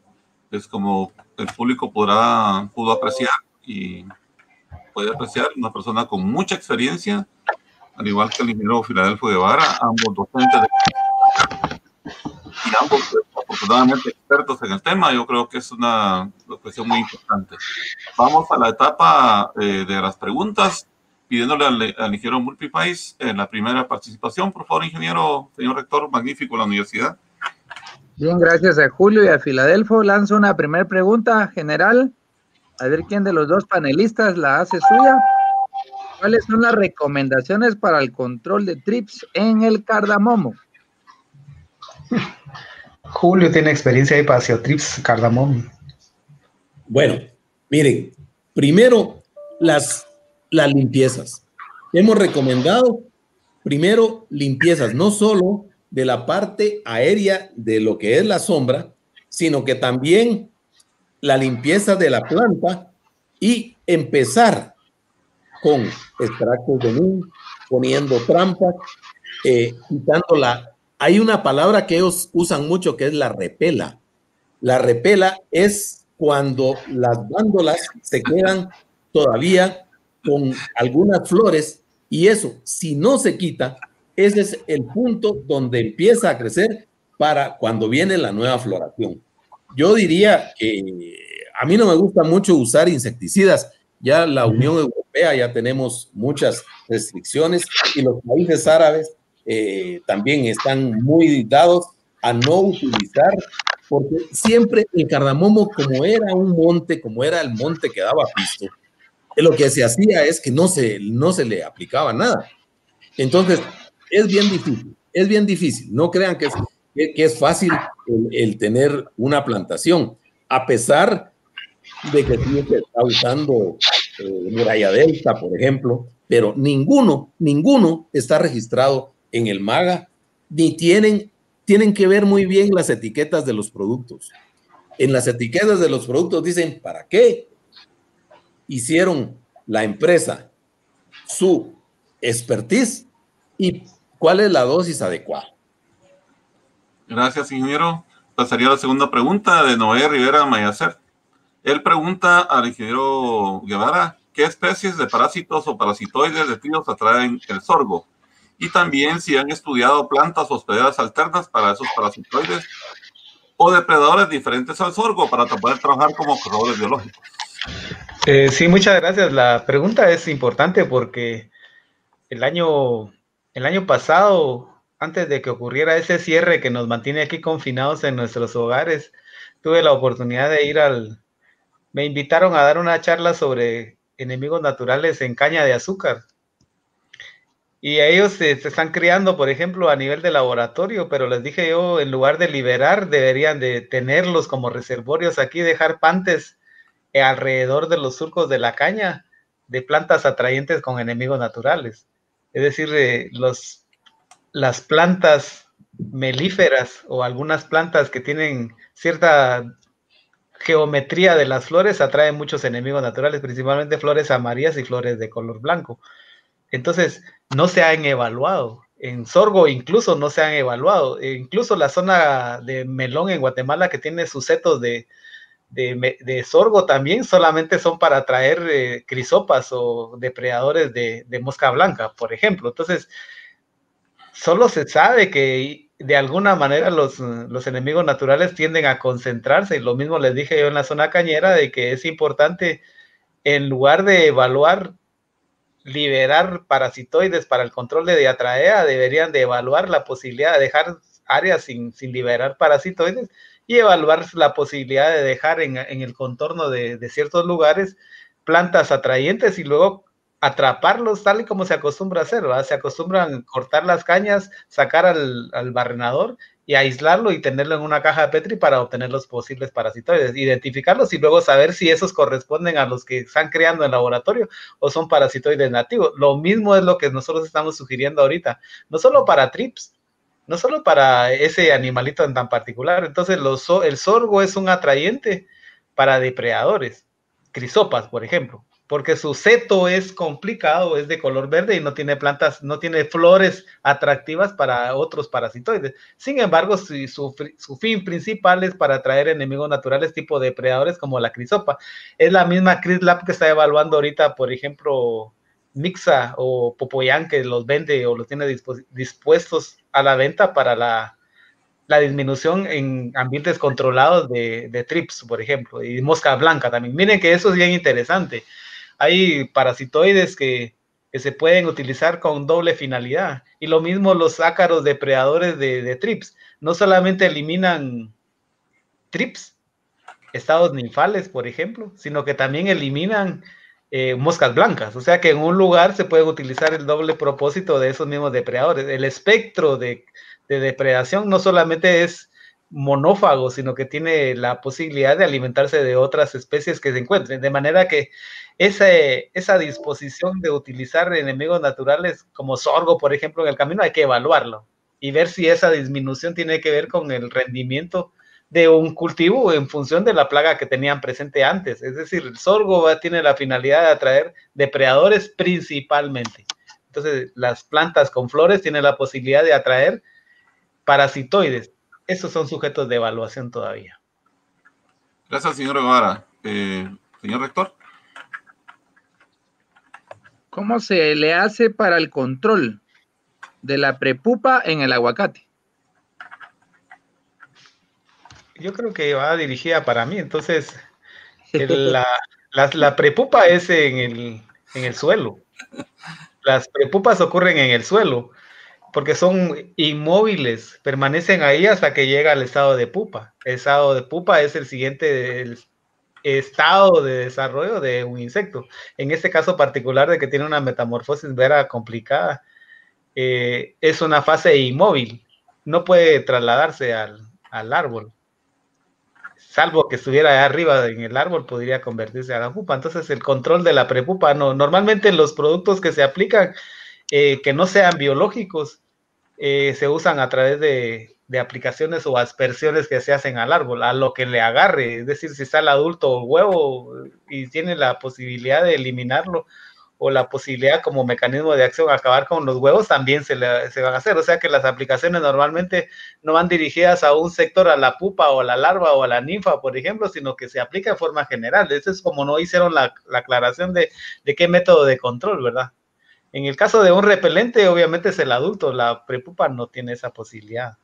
Es como el público podrá, pudo apreciar y puede apreciar una persona con mucha experiencia, al igual que el ingeniero Filadelfo Guevara, ambos docentes de... y ambos afortunadamente expertos en el tema, yo creo que es una cuestión muy importante. Vamos a la etapa eh, de las preguntas, pidiéndole al, ingeniero País en eh, la primera participación, por favor, ingeniero, señor rector, magnífico la universidad. Bien, gracias a Julio y a Filadelfo. Lanzo una primera pregunta general. A ver quién de los dos panelistas la hace suya. ¿Cuáles son las recomendaciones para el control de trips en el cardamomo? Julio tiene experiencia de paseo trips cardamomo. Bueno, miren, primero las, las limpiezas. Hemos recomendado primero limpiezas, no solo de la parte aérea de lo que es la sombra, sino que también la limpieza de la planta y empezar con extractos de nin, poniendo trampas, eh, quitándola. Hay una palabra que ellos usan mucho que es la repela. La repela es cuando las vándolas se quedan todavía con algunas flores y eso, si no se quita, ese es el punto donde empieza a crecer para cuando viene la nueva floración. Yo diría que a mí no me gusta mucho usar insecticidas. Ya la Unión Europea ya tenemos muchas restricciones y los países árabes eh, también están muy dictados a no utilizar, porque siempre el cardamomo, como era un monte, como era el monte que daba pisto, lo que se hacía es que no se, no se le aplicaba nada. Entonces, es bien difícil, es bien difícil. No crean que es, que es fácil el, tener una plantación, a pesar de que tiene que estar usando eh, muralla delta, por ejemplo, pero ninguno, ninguno está registrado en el MAGA, ni tienen, tienen que ver muy bien las etiquetas de los productos. En las etiquetas de los productos dicen, ¿para qué hicieron la empresa su expertise y ¿Cuál es la dosis adecuada? Gracias, ingeniero. Pasaría a la segunda pregunta de Noé Rivera Mayacer. Él pregunta al ingeniero Guevara qué especies de parásitos o parasitoides de tríos atraen el sorgo y también si han estudiado plantas hospederas alternas para esos parasitoides o depredadores diferentes al sorgo para poder trabajar como corredores biológicos. Eh, sí, muchas gracias. La pregunta es importante porque el año el año pasado, antes de que ocurriera ese cierre que nos mantiene aquí confinados en nuestros hogares, tuve la oportunidad de ir al... Me invitaron a dar una charla sobre enemigos naturales en caña de azúcar. Y ellos se, este, están criando, por ejemplo, a nivel de laboratorio, pero les dije yo, en lugar de liberar, deberían de tenerlos como reservorios aquí, dejar pantes eh, alrededor de los surcos de la caña de plantas atrayentes con enemigos naturales. Es decir, eh, los, las plantas melíferas o algunas plantas que tienen cierta geometría de las flores atraen muchos enemigos naturales, principalmente flores amarillas y flores de color blanco. Entonces, no se han evaluado. En sorgo incluso no se han evaluado. E incluso la zona de melón en Guatemala que tiene sus setos de, de, de sorgo también solamente son para atraer eh, crisopas o depredadores de, mosca blanca, por ejemplo. Entonces, solo se sabe que de alguna manera los, enemigos naturales tienden a concentrarse. Y lo mismo les dije yo en la zona cañera, de que es importante, en lugar de evaluar, liberar parasitoides para el control de diatraea, deberían de evaluar la posibilidad de dejar áreas sin liberar parasitoides y evaluar la posibilidad de dejar en, el contorno de, ciertos lugares plantas atrayentes y luego atraparlos tal y como se acostumbra a hacer, ¿verdad? Se acostumbran cortar las cañas, sacar al, al barrenador y aislarlo y tenerlo en una caja de Petri para obtener los posibles parasitoides, identificarlos y luego saber si esos corresponden a los que están creando en laboratorio o son parasitoides nativos. Lo mismo es lo que nosotros estamos sugiriendo ahorita, no solo para TRIPS, no solo para ese animalito en tan particular. Entonces, el sorgo es un atrayente para depredadores, crisopas, por ejemplo, porque su seto es complicado, es de color verde y no tiene plantas, no tiene flores atractivas para otros parasitoides. Sin embargo, su, su, fin principal es para atraer enemigos naturales tipo depredadores como la crisopa. Es la misma crislap que está evaluando ahorita, por ejemplo, Mixa o Popoyan que los vende o los tiene dispuestos a la venta para la, disminución en ambientes controlados de, trips, por ejemplo, y mosca blanca también. Miren que eso es bien interesante. Hay parasitoides que, se pueden utilizar con doble finalidad. Y lo mismo los ácaros depredadores de, de trips. No solamente eliminan trips, estados ninfales, por ejemplo, sino que también eliminan eh, moscas blancas. O sea que en un lugar se puede utilizar el doble propósito de esos mismos depredadores. El espectro de, depredación no solamente es monófago, sino que tiene la posibilidad de alimentarse de otras especies que se encuentren. De manera que esa disposición de utilizar enemigos naturales como sorgo, por ejemplo, en el camino, hay que evaluarlo y ver si esa disminución tiene que ver con el rendimiento de un cultivo en función de la plaga que tenían presente antes. Es decir, el sorgo tiene la finalidad de atraer depredadores principalmente. Entonces, las plantas con flores tienen la posibilidad de atraer parasitoides. Esos son sujetos de evaluación todavía. Gracias, señor Guevara. Eh, señor rector. ¿Cómo se le hace para el control de la prepupa en el aguacate? yo creo que va dirigida para mí. Entonces, la, prepupa es en el, suelo. Las prepupas ocurren en el suelo porque son inmóviles, permanecen ahí hasta que llega al estado de pupa. El estado de pupa es el siguiente estado de desarrollo de un insecto. En este caso particular de que tiene una metamorfosis vera complicada, eh, es una fase inmóvil, no puede trasladarse al árbol salvo que estuviera arriba en el árbol, podría convertirse a la pupa. Entonces, el control de la prepupa, no, normalmente los productos que se aplican, eh, que no sean biológicos, eh, se usan a través de, aplicaciones o aspersiones que se hacen al árbol, a lo que le agarre. Es decir, si está el adulto o huevo y tiene la posibilidad de eliminarlo, o la posibilidad como mecanismo de acción acabar con los huevos también se, le, van a hacer. O sea que las aplicaciones normalmente no van dirigidas a un sector, a la pupa o a la larva o a la ninfa, por ejemplo, sino que se aplica de forma general. Eso es como no hicieron la, aclaración de, de qué método de control, ¿verdad? En el caso de un repelente, obviamente es el adulto, la prepupa no tiene esa posibilidad.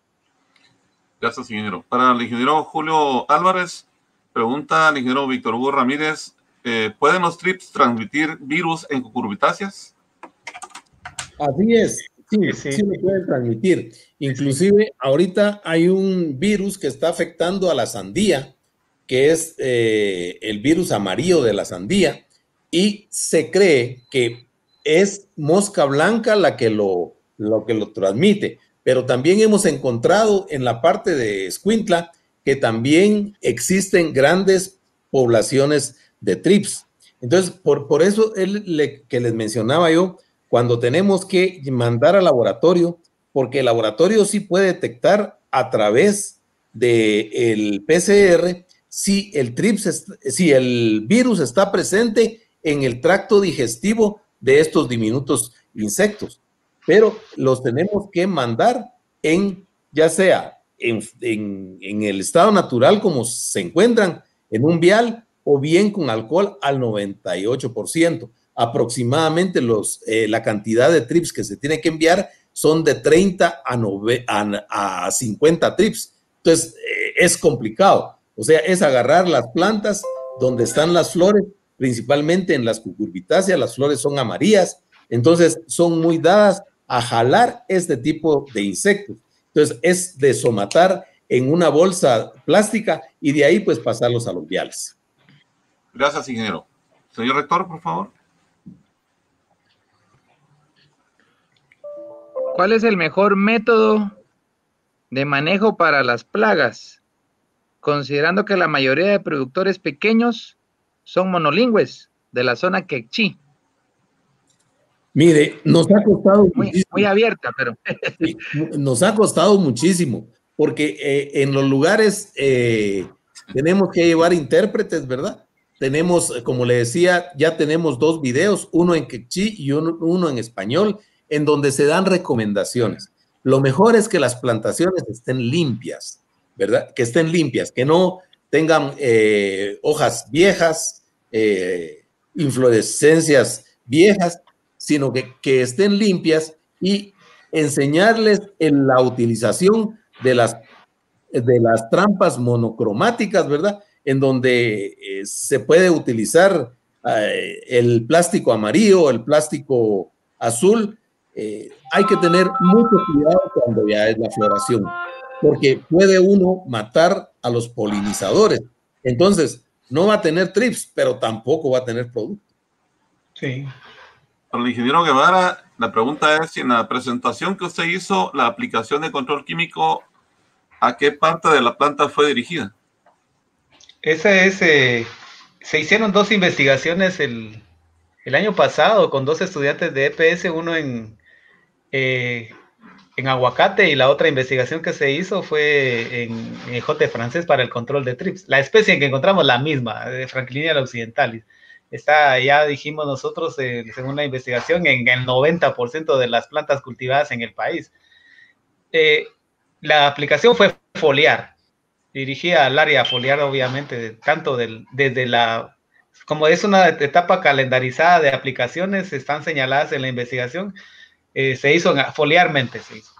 Gracias, ingeniero. Para el ingeniero Julio Álvarez, pregunta al ingeniero Víctor Hugo Ramírez, eh, ¿pueden los trips transmitir virus en cucurbitáceas? Así es, sí, sí, lo pueden transmitir. Inclusive ahorita hay un virus que está afectando a la sandía, que es eh, el virus amarillo de la sandía, y se cree que es mosca blanca la que lo, lo que lo transmite. Pero también hemos encontrado en la parte de Escuintla que también existen grandes poblaciones de trips. Entonces, por, por eso él que les mencionaba yo, cuando tenemos que mandar al laboratorio, porque el laboratorio sí puede detectar a través del el PCR si el, trips, si el virus está presente en el tracto digestivo de estos diminutos insectos. Pero los tenemos que mandar en, ya sea en, en, en el estado natural como se encuentran, en un vial o bien con alcohol al 98%. Aproximadamente los, eh, la cantidad de trips que se tiene que enviar son de 30 a, 50 trips. Entonces, eh, es complicado. O sea, es agarrar las plantas donde están las flores, principalmente en las cucurbitáceas, las flores son amarillas, entonces son muy dadas a jalar este tipo de insectos. Entonces, es de somatar en una bolsa plástica y de ahí pues pasarlos a los viales. Gracias, ingeniero. Señor rector, por favor. ¿Cuál es el mejor método de manejo para las plagas? Considerando que la mayoría de productores pequeños son monolingües de la zona quechí. Mire, nos ha costado muy, abierta, pero nos ha costado muchísimo porque eh, en los lugares eh, tenemos que llevar intérpretes, ¿verdad? Tenemos, eh, como le decía, ya tenemos dos videos, uno en quechí y uno, en español, en donde se dan recomendaciones. Lo mejor es que las plantaciones estén limpias, ¿verdad? Que estén limpias, que no tengan eh, hojas viejas, eh, inflorescencias viejas, sino que, que estén limpias y enseñarles en la utilización de las, de las trampas monocromáticas, ¿verdad? en donde eh, se puede utilizar eh, el plástico amarillo, el plástico azul, eh, hay que tener mucho cuidado cuando ya es la floración, porque puede uno matar a los polinizadores. Entonces, no va a tener trips, pero tampoco va a tener producto. Sí. Para el ingeniero Guevara, la pregunta es si en la presentación que usted hizo, la aplicación de control químico, ¿a qué parte de la planta fue dirigida? Esa es, eh, se hicieron dos investigaciones el, año pasado con dos estudiantes de EPS, uno en, eh, en aguacate y la otra investigación que se hizo fue en, en Jote francés para el control de trips. La especie en que encontramos, la misma, de Franklinia occidentalis. Está, ya dijimos nosotros, en eh, según la investigación, en el 90% de las plantas cultivadas en el país. la aplicación fue foliar, dirigía al área foliar, obviamente, tanto del, desde la, como es una etapa calendarizada de aplicaciones, están señaladas en la investigación, eh, se hizo foliarmente, se hizo.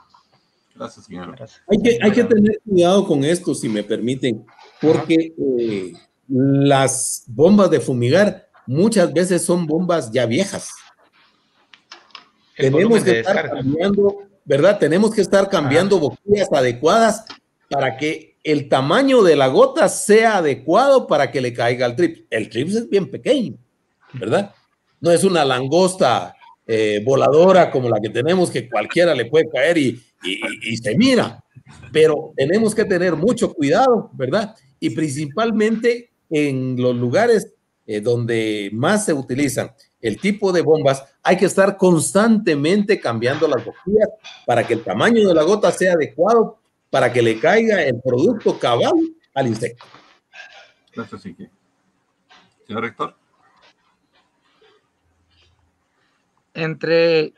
Gracias, señora. Hay, que, hay que, tener cuidado con esto, si me permiten, porque eh, las bombas de fumigar muchas veces son bombas ya viejas. Tenemos que estar cambiando, ¿verdad? Tenemos que estar cambiando boquillas adecuadas para que el tamaño de la gota sea adecuado para que le caiga al trip. El trip es bien pequeño, ¿verdad? No es una langosta eh, voladora como la que tenemos que cualquiera le puede caer y, se mira. Pero tenemos que tener mucho cuidado, ¿verdad? Y principalmente en los lugares eh, donde más se utilizan el tipo de bombas, hay que estar constantemente cambiando las boquillas para que el tamaño de la gota sea adecuado para que le caiga el producto cabal al insecto. Gracias, Señor rector. Entre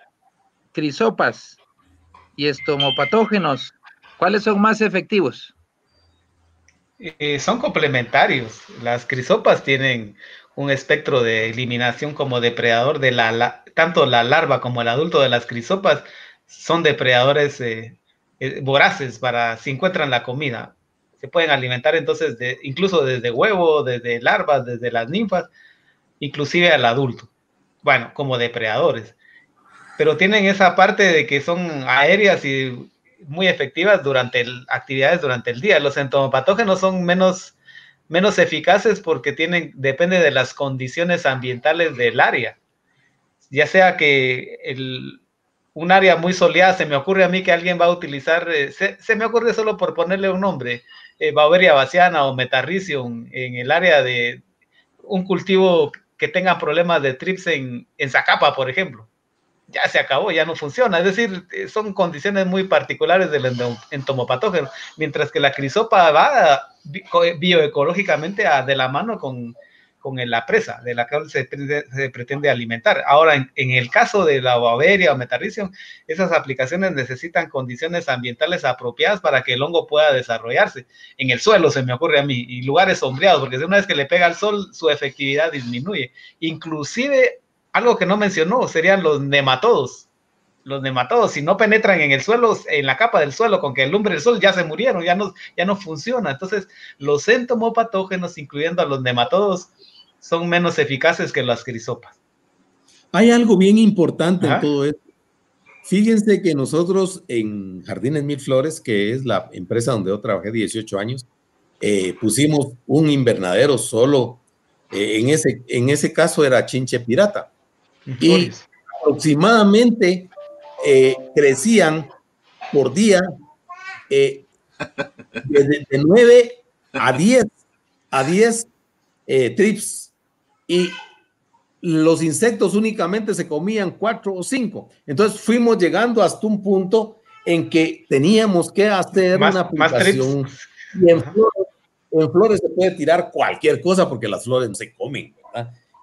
crisopas y estomopatógenos, ¿cuáles son más efectivos? Eh, son complementarios. Las crisopas tienen un espectro de eliminación como depredador de la, tanto la larva como el adulto de las crisopas son depredadores eh, eh, voraces para si encuentran la comida. Se pueden alimentar entonces de, incluso desde huevo, desde larvas, desde las ninfas, inclusive al adulto. Bueno, como depredadores. Pero tienen esa parte de que son aéreas y muy efectivas durante actividades durante el día. Los entomopatógenos son menos, menos eficaces porque tienen, depende de las condiciones ambientales del área. Ya sea que el, un área muy soleada, se me ocurre a mí que alguien va a utilizar, eh, se, me ocurre solo por ponerle un nombre, eh, Bauberia baciana o Metarricium en el área de un cultivo que tenga problemas de trips en, en Zacapa, por ejemplo. Ya se acabó, ya no funciona. Es decir, eh, son condiciones muy particulares del entomopatógeno, mientras que la crisopa va bioecológicamente de la mano con con la presa de la cual se, pretende alimentar. Ahora, en, el caso de la Baveria o Metarhizium, esas aplicaciones necesitan condiciones ambientales apropiadas para que el hongo pueda desarrollarse. En el suelo, se me ocurre a mí, y lugares sombreados, porque una vez que le pega el sol, su efectividad disminuye. Inclusive, algo que no mencionó serían los nematodos los nematodos, si no penetran en el suelo, en la capa del suelo, con que el lumbre el sol, ya se murieron, ya no, ya no funciona. Entonces, los entomopatógenos, incluyendo a los nematodos, son menos eficaces que las crisopas. Hay algo bien importante en todo esto. Fíjense que nosotros en Jardines Mil Flores, que es la empresa donde yo trabajé 18 años, eh, pusimos un invernadero solo. Eh, en, ese, en ese caso era Chinche Pirata. Y aproximadamente eh, crecían por día eh, de, 9 a 10, a 10 trips y los insectos únicamente se comían cuatro o cinco. Entonces fuimos llegando hasta un punto en que teníamos que hacer una aplicación. Y en, flores, se puede tirar cualquier cosa porque las flores se comen,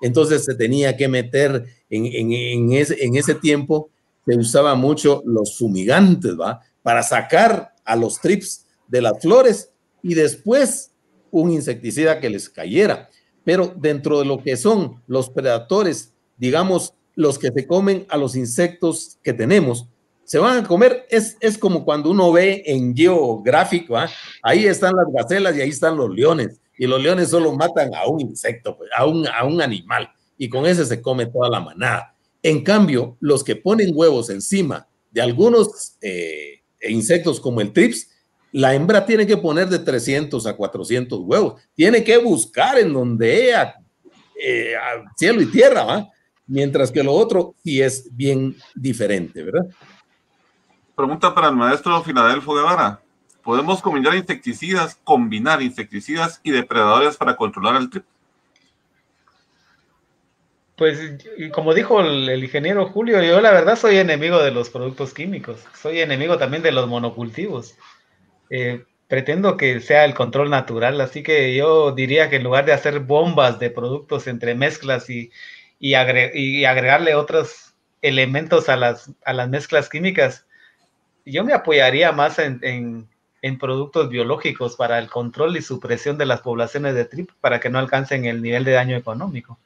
Entonces se tenía que meter en, ese, en ese tiempo, se usaba mucho los fumigantes, ¿va? Para sacar a los trips de las flores y después un insecticida que les cayera pero dentro de lo que son los predadores, digamos, los que se comen a los insectos que tenemos, se van a comer, es, es como cuando uno ve en geográfico, ¿ah? ahí están las gacelas y ahí están los leones, y los leones solo matan a un insecto, pues, a, un, animal, y con ese se come toda la manada. En cambio, los que ponen huevos encima de algunos eh, insectos como el trips, la hembra tiene que poner de 300 a 400 huevos, tiene que buscar en donde ella, eh, cielo y tierra, ¿va? Mientras que lo otro sí es bien diferente, ¿verdad? Pregunta para el maestro Filadelfo Guevara. ¿Podemos combinar insecticidas, combinar insecticidas y depredadores para controlar el trip? Pues, como dijo el, ingeniero Julio, yo la verdad soy enemigo de los productos químicos, soy enemigo también de los monocultivos. Eh, pretendo que sea el control natural, así que yo diría que en lugar de hacer bombas de productos entre mezclas y, y, agregarle otros elementos a las, a las mezclas químicas, yo me apoyaría más en, en, en productos biológicos para el control y supresión de las poblaciones de trip para que no alcancen el nivel de daño económico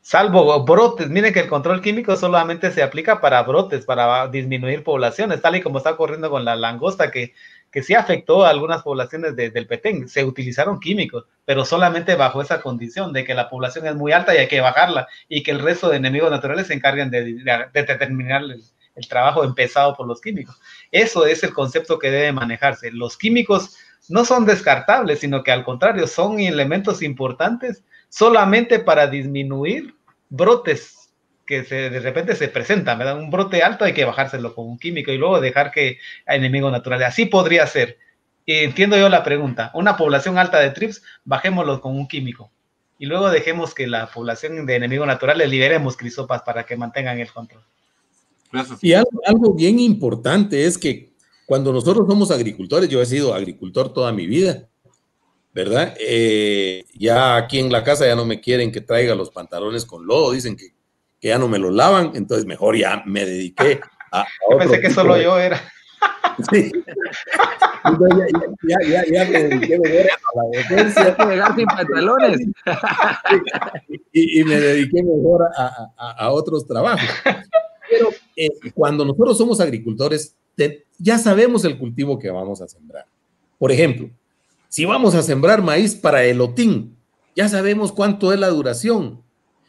salvo brotes. Miren que el control químico solamente se aplica para brotes, para disminuir poblaciones, tal y como está ocurriendo con la langosta, que que sí afectó a algunas poblaciones del Petén. Se utilizaron químicos, pero solamente bajo esa condición de que la población es muy alta y hay que bajarla y que el resto de enemigos naturales se encargan de, determinar el, trabajo empezado por los químicos. Eso es el concepto que debe manejarse. Los químicos no son descartables, sino que al contrario, son elementos importantes solamente para disminuir brotes que de repente se me ¿verdad? Un brote alto hay que bajárselo con un químico y luego dejar que a enemigo naturales. Así podría ser. Entiendo yo la pregunta. Una población alta de trips, bajémoslo con un químico. Y luego dejemos que la población de enemigos naturales liberemos crisopas para que mantengan el control. Y algo, bien importante es que cuando nosotros somos agricultores, yo he sido agricultor toda mi vida, ¿verdad? Eh, ya aquí en la casa ya no me quieren que traiga los pantalones con lodo, dicen que que ya no me lo lavan, entonces mejor ya me dediqué a... yo pensé que solo yo era. Sí. ya, me dediqué mejor a la pues, pantalones. Y, y, me dediqué mejor a, otros trabajos. Pero eh, cuando nosotros somos agricultores, ya sabemos el cultivo que vamos a sembrar. Por ejemplo, si vamos a sembrar maíz para elotín, ya sabemos cuánto es la duración,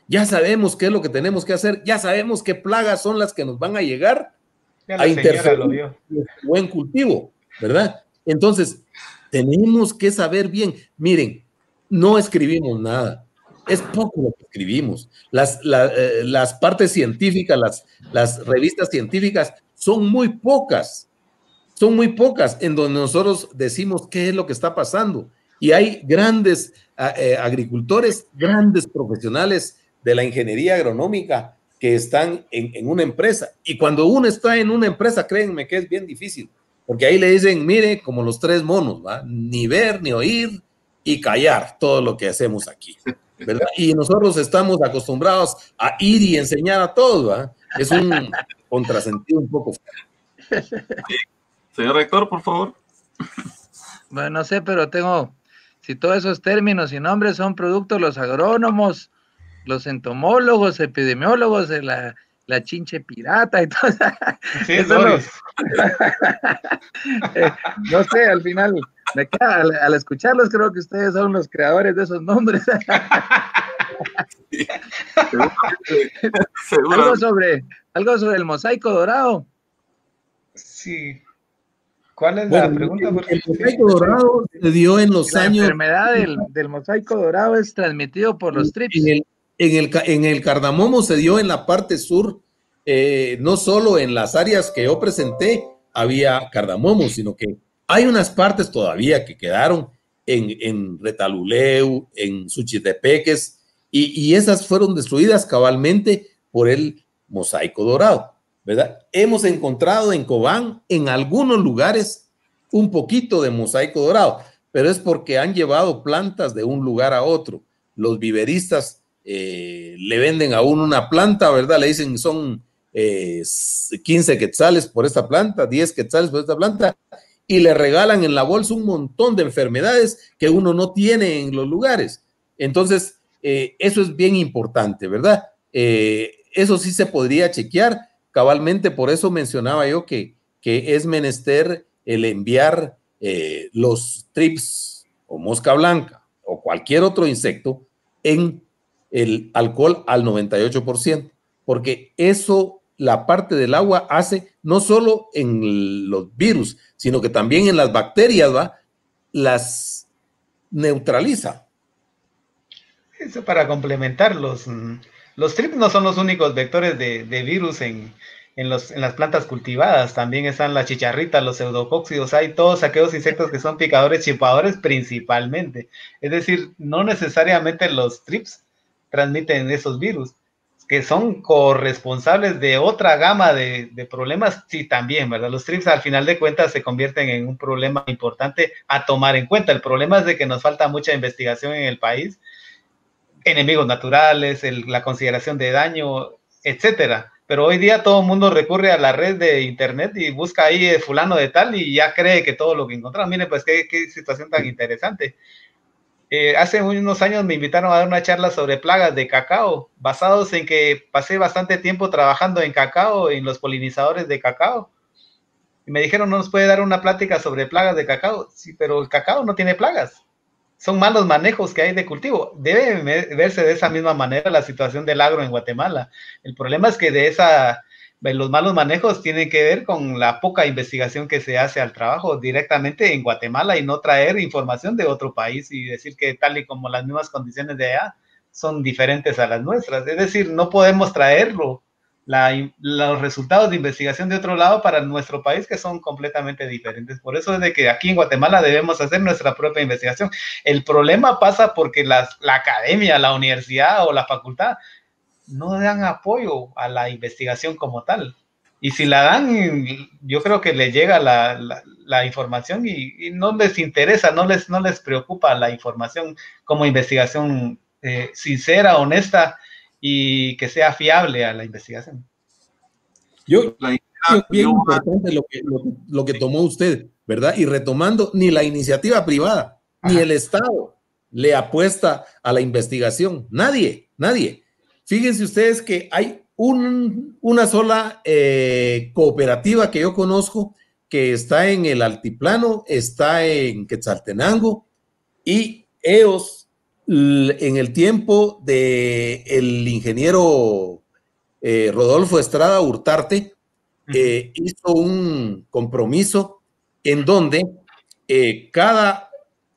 ya sabemos qué es lo que tenemos que hacer, ya sabemos qué plagas son las que nos van a llegar a interferir en buen cultivo, ¿verdad? Entonces, tenemos que saber bien. Miren, no escribimos nada. Es poco lo que escribimos. Las, eh, las partes científicas, las, las revistas científicas son muy pocas. Son muy pocas en donde nosotros decimos qué es lo que está pasando. Y hay grandes ah, eh, agricultores, grandes profesionales de la ingeniería agronómica que están en, una empresa. Y cuando uno está en una empresa, créenme que es bien difícil, porque ahí le dicen, mire, como los tres monos, ¿va? ni ver, ni oír y callar todo lo que hacemos aquí. ¿verdad? Y nosotros estamos acostumbrados a ir y enseñar a todos, ¿va? es un contrasentido un poco. Señor rector, por favor. Bueno, no sé, pero tengo, si todos esos términos y nombres son productos los agrónomos, los entomólogos, epidemiólogos, eh, la, chinche pirata y todo. Sí, eso no, no eh, sé, al final, al, escucharlos, creo que ustedes son los creadores de esos nombres. algo, sobre, algo sobre el mosaico dorado. Sí. ¿Cuál es la pregunta? El, mosaico dorado se dio en los años. La enfermedad del, mosaico dorado es transmitido por los trips. En el, cardamomo se dio en la parte sur, eh, no solo en las áreas que yo presenté había cardamomo, sino que hay unas partes todavía que quedaron en, en Retaluleu, en Suchitepeques, y, y esas fueron destruidas cabalmente por el mosaico dorado, ¿verdad? Hemos encontrado en Cobán, en algunos lugares, un poquito de mosaico dorado, pero es porque han llevado plantas de un lugar a otro. Los viveristas eh, le venden a uno una planta, ¿verdad? Le dicen son 15 eh, quetzales por esta planta, 10 quetzales por esta planta, y le regalan en la bolsa un montón de enfermedades que uno no tiene en los lugares. Entonces, eh, eso es bien importante, ¿verdad? eso sí se podría chequear. Cabalmente, por eso mencionaba yo que, que es menester el enviar los trips o mosca blanca o cualquier otro insecto en el alcohol al 98%, porque eso, la parte del agua hace no solo en los virus, sino que también en las bacterias, ¿va? Las neutraliza. Eso para complementar, los, mm, trips no son los únicos vectores de, virus en, los, en, las plantas cultivadas. También están las chicharritas, los pseudocóxidos, hay todos aquellos insectos que son picadores, chipadores principalmente. Es decir, no necesariamente los trips transmiten esos virus, que son corresponsables de otra gama de, problemas, sí también, ¿verdad? Los TRIPS al final de cuentas se convierten en un problema importante a tomar en cuenta. El problema es de que nos falta mucha investigación en el país, enemigos naturales, la consideración de daño, etcétera. Pero hoy día todo el mundo recurre a la red de internet y busca ahí eh, fulano de tal y ya cree que todo lo que encontramos. mire pues qué situación tan interesante. Eh, hace unos años me invitaron a dar una charla sobre plagas de cacao, basados en que pasé bastante tiempo trabajando en cacao, en los polinizadores de cacao. Y me dijeron, no nos puede dar una plática sobre plagas de cacao. Sí, pero el cacao no tiene plagas. Son malos manejos que hay de cultivo. Debe verse de esa misma manera la situación del agro en Guatemala. El problema es que de esa pues, los malos manejos tienen que ver con la poca investigación que se hace al trabajo directamente en Guatemala y no traer información de otro país y decir que tal y como las mismas condiciones de allá son diferentes a las nuestras. Es decir, no podemos traerlo, los resultados de investigación de otro lado para nuestro país que son completamente diferentes. Por eso es que aquí en Guatemala debemos hacer nuestra propia investigación. El problema pasa porque la academia, la universidad o la facultad no dan apoyo a la investigación como tal. Y si la dan, yo creo que le llega la, información y, no les interesa, no les, no les preocupa la información como investigación eh, sincera, honesta y que sea fiable a la investigación. Yo, bien importante lo que, lo, que tomó usted, ¿verdad? Y retomando, ni la iniciativa privada, ni el Estado le apuesta a la investigación. Nadie, nadie. Fíjense ustedes que hay una sola eh, cooperativa que yo conozco que está en el Altiplano, está en Quetzaltenango y ellos en el tiempo de ingeniero eh, Rodolfo Estrada Hurtarte eh, hizo un compromiso en donde cada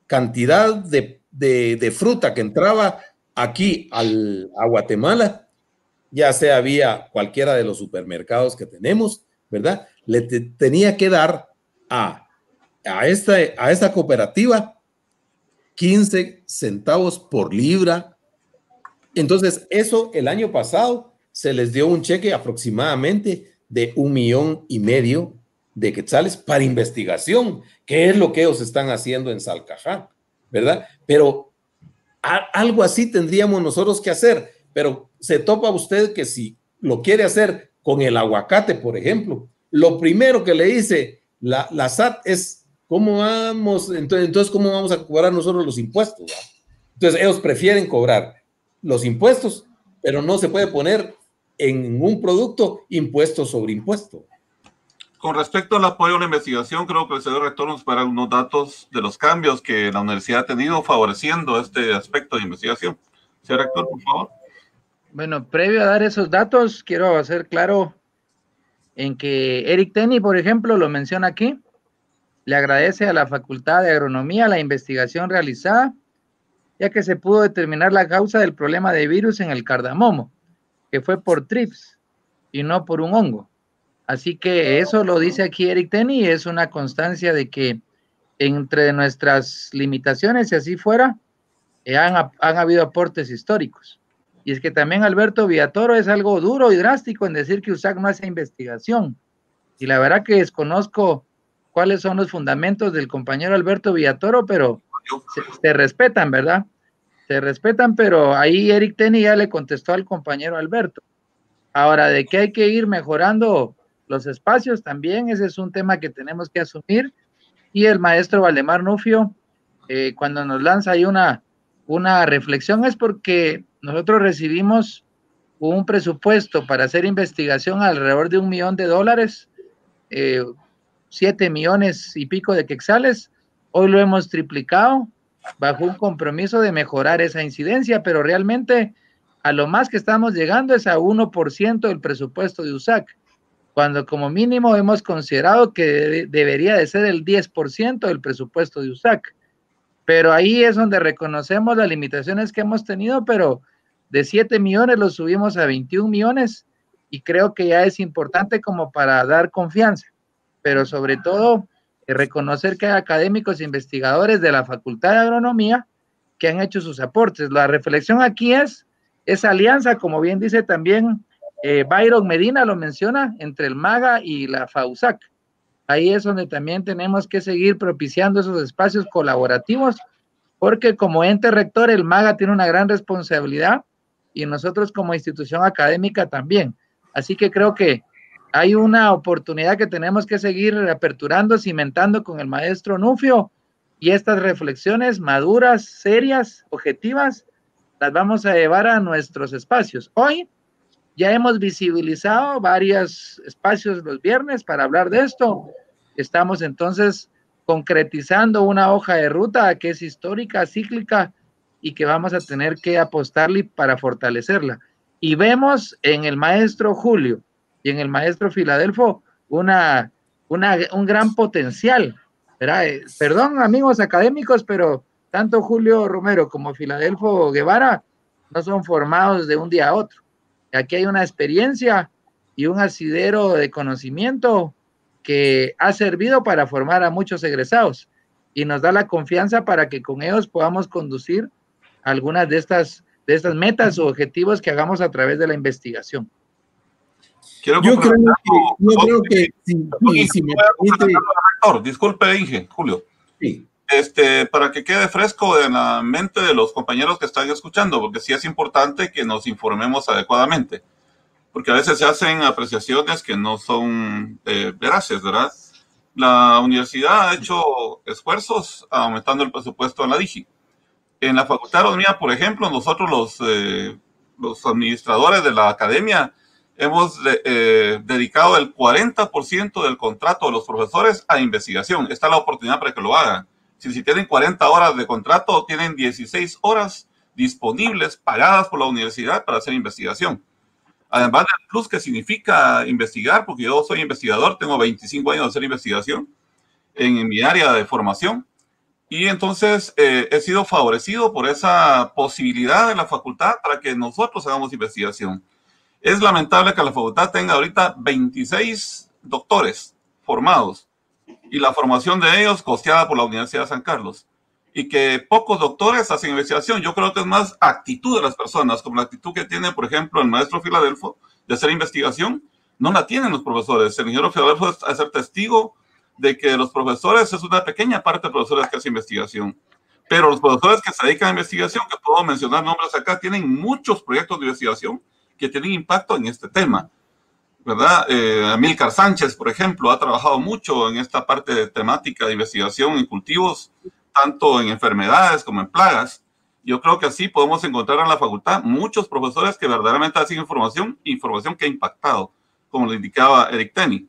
cantidad de, de fruta que entraba aquí a Guatemala, ya sea había cualquiera de los supermercados que tenemos, ¿verdad? Le tenía que dar a, esta, a esta cooperativa 15 centavos por libra. Entonces, eso el año pasado se les dio un cheque aproximadamente de un millón y medio de quetzales para investigación, que es lo que ellos están haciendo en Salcajá, ¿verdad? Pero algo así tendríamos nosotros que hacer, pero se topa usted que si lo quiere hacer con el aguacate, por ejemplo, lo primero que le dice la, SAT es, ¿cómo vamos? Entonces, entonces, ¿cómo vamos a cobrar nosotros los impuestos? Entonces, ellos prefieren cobrar los impuestos, pero no se puede poner en un producto impuesto sobre impuesto con respecto al apoyo a la investigación, creo que el señor rector nos para unos datos de los cambios que la universidad ha tenido favoreciendo este aspecto de investigación. Señor rector, por favor. Bueno, previo a dar esos datos, quiero hacer claro en que Eric Tenney, por ejemplo, lo menciona aquí, le agradece a la Facultad de Agronomía la investigación realizada, ya que se pudo determinar la causa del problema de virus en el cardamomo, que fue por trips y no por un hongo. Así que eso lo dice aquí Eric Tenney, es una constancia de que entre nuestras limitaciones, y así fuera, eh, han, habido aportes históricos. Y es que también Alberto Villatoro es algo duro y drástico en decir que USAC no hace investigación. Y la verdad que desconozco cuáles son los fundamentos del compañero Alberto Villatoro, pero se, respetan, ¿verdad? Se respetan, pero ahí Eric Tenney ya le contestó al compañero Alberto. Ahora, de qué hay que ir mejorando, los espacios también, ese es un tema que tenemos que asumir. Y el maestro Valdemar Nufio, eh, cuando nos lanza ahí una, una reflexión, es porque nosotros recibimos un presupuesto para hacer investigación alrededor de un millón de dólares, eh, siete millones y pico de quexales. Hoy lo hemos triplicado bajo un compromiso de mejorar esa incidencia, pero realmente a lo más que estamos llegando es a 1% del presupuesto de USAC cuando como mínimo hemos considerado que debería de ser el 10% del presupuesto de USAC. Pero ahí es donde reconocemos las limitaciones que hemos tenido, pero de 7 millones lo subimos a 21 millones y creo que ya es importante como para dar confianza, pero sobre todo eh, reconocer que hay académicos e investigadores de la Facultad de Agronomía que han hecho sus aportes. La reflexión aquí es esa alianza, como bien dice también eh, Byron Medina lo menciona entre el MAGA y la FAUSAC. Ahí es donde también tenemos que seguir propiciando esos espacios colaborativos, porque como ente rector el MAGA tiene una gran responsabilidad y nosotros como institución académica también. Así que creo que hay una oportunidad que tenemos que seguir aperturando, cimentando con el maestro Nufio y estas reflexiones maduras, serias, objetivas, las vamos a llevar a nuestros espacios. Hoy ya hemos visibilizado varios espacios los viernes para hablar de esto. Estamos entonces concretizando una hoja de ruta que es histórica, cíclica y que vamos a tener que apostarle para fortalecerla. Y vemos en el maestro Julio y en el maestro Filadelfo una, un gran potencial. Eh, perdón, amigos académicos, pero tanto Julio Romero como Filadelfo Guevara no son formados de un día a otro. Aquí hay una experiencia y un asidero de conocimiento que ha servido para formar a muchos egresados y nos da la confianza para que con ellos podamos conducir algunas de estas, de estas metas o objetivos que hagamos a través de la investigación. yo creo que, Disculpe, Inge, Julio. Sí. Este, para que quede fresco en la mente de los compañeros que están escuchando, porque sí es importante que nos informemos adecuadamente, porque a veces se hacen apreciaciones que no son eh, veraces, ¿verdad? La universidad ha hecho esfuerzos aumentando el presupuesto en la DIGI. En la Facultad de por ejemplo, nosotros los, eh, los administradores de la academia hemos eh, dedicado el 40% del contrato de los profesores a investigación. Está la oportunidad para que lo hagan si, tienen 40 horas de contrato, tienen 16 horas disponibles, pagadas por la universidad para hacer investigación. Además del plus que significa investigar, porque yo soy investigador, tengo 25 años de hacer investigación en, mi área de formación. Y entonces eh, he sido favorecido por esa posibilidad de la facultad para que nosotros hagamos investigación. Es lamentable que la facultad tenga ahorita 26 doctores formados y la formación de ellos costeada por la Universidad de San Carlos. Y que pocos doctores hacen investigación. Yo creo que es más actitud de las personas, como la actitud que tiene, por ejemplo, el maestro Filadelfo de hacer investigación, no la tienen los profesores. El ingeniero Filadelfo es hacer testigo de que los profesores es una pequeña parte de profesores que hacen investigación. Pero los profesores que se dedican a investigación, que puedo mencionar nombres acá, tienen muchos proyectos de investigación que tienen impacto en este tema. ¿verdad? Eh, Sánchez, por ejemplo, ha trabajado mucho en esta parte de temática de investigación en cultivos, tanto en enfermedades como en plagas. Yo creo que así podemos encontrar en la facultad muchos profesores que verdaderamente hacen información, información que ha impactado, como lo indicaba Eric Tenney.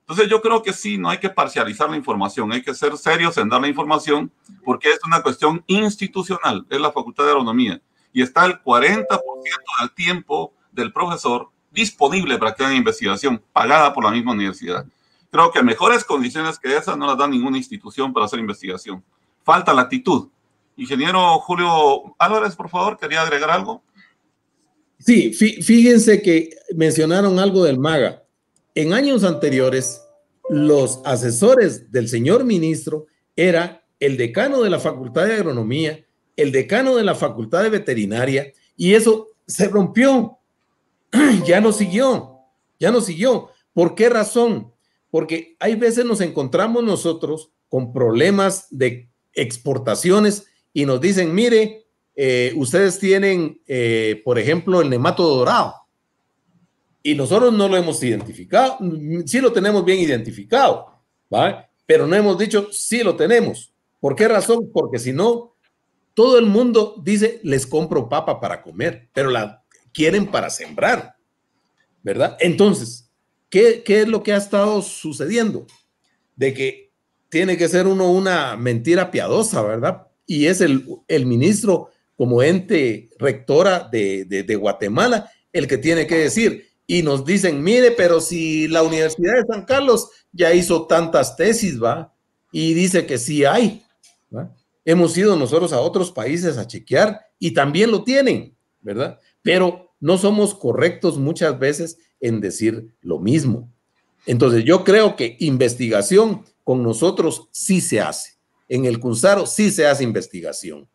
Entonces yo creo que sí, no hay que parcializar la información, hay que ser serios en dar la información, porque es una cuestión institucional, es la Facultad de Agronomía, y está el 40% del tiempo del profesor disponible para que hagan investigación, pagada por la misma universidad. Creo que mejores condiciones que esas no las da ninguna institución para hacer investigación. Falta la actitud. Ingeniero Julio Álvarez, por favor, quería agregar algo. Sí, fíjense que mencionaron algo del MAGA. En años anteriores, los asesores del señor ministro era el decano de la Facultad de Agronomía, el decano de la Facultad de Veterinaria, y eso se rompió ya no siguió, ya no siguió. ¿Por qué razón? Porque hay veces nos encontramos nosotros con problemas de exportaciones y nos dicen, mire, eh, ustedes tienen, eh, por ejemplo, el nemato dorado. Y nosotros no lo hemos identificado, sí lo tenemos bien identificado, ¿vale? Pero no hemos dicho, sí lo tenemos. ¿Por qué razón? Porque si no, todo el mundo dice, les compro papa para comer, pero la quieren para sembrar, ¿verdad? Entonces, ¿qué, es lo que ha estado sucediendo? De que tiene que ser uno una mentira piadosa, ¿verdad? Y es el, el ministro como ente rectora de, de Guatemala el que tiene que decir, y nos dicen, mire, pero si la Universidad de San Carlos ya hizo tantas tesis, ¿va? Y dice que sí hay, ¿va? Hemos ido nosotros a otros países a chequear y también lo tienen, ¿verdad? Pero no somos correctos muchas veces en decir lo mismo. Entonces yo creo que investigación con nosotros sí se hace. En el Cunzaro sí se hace investigación.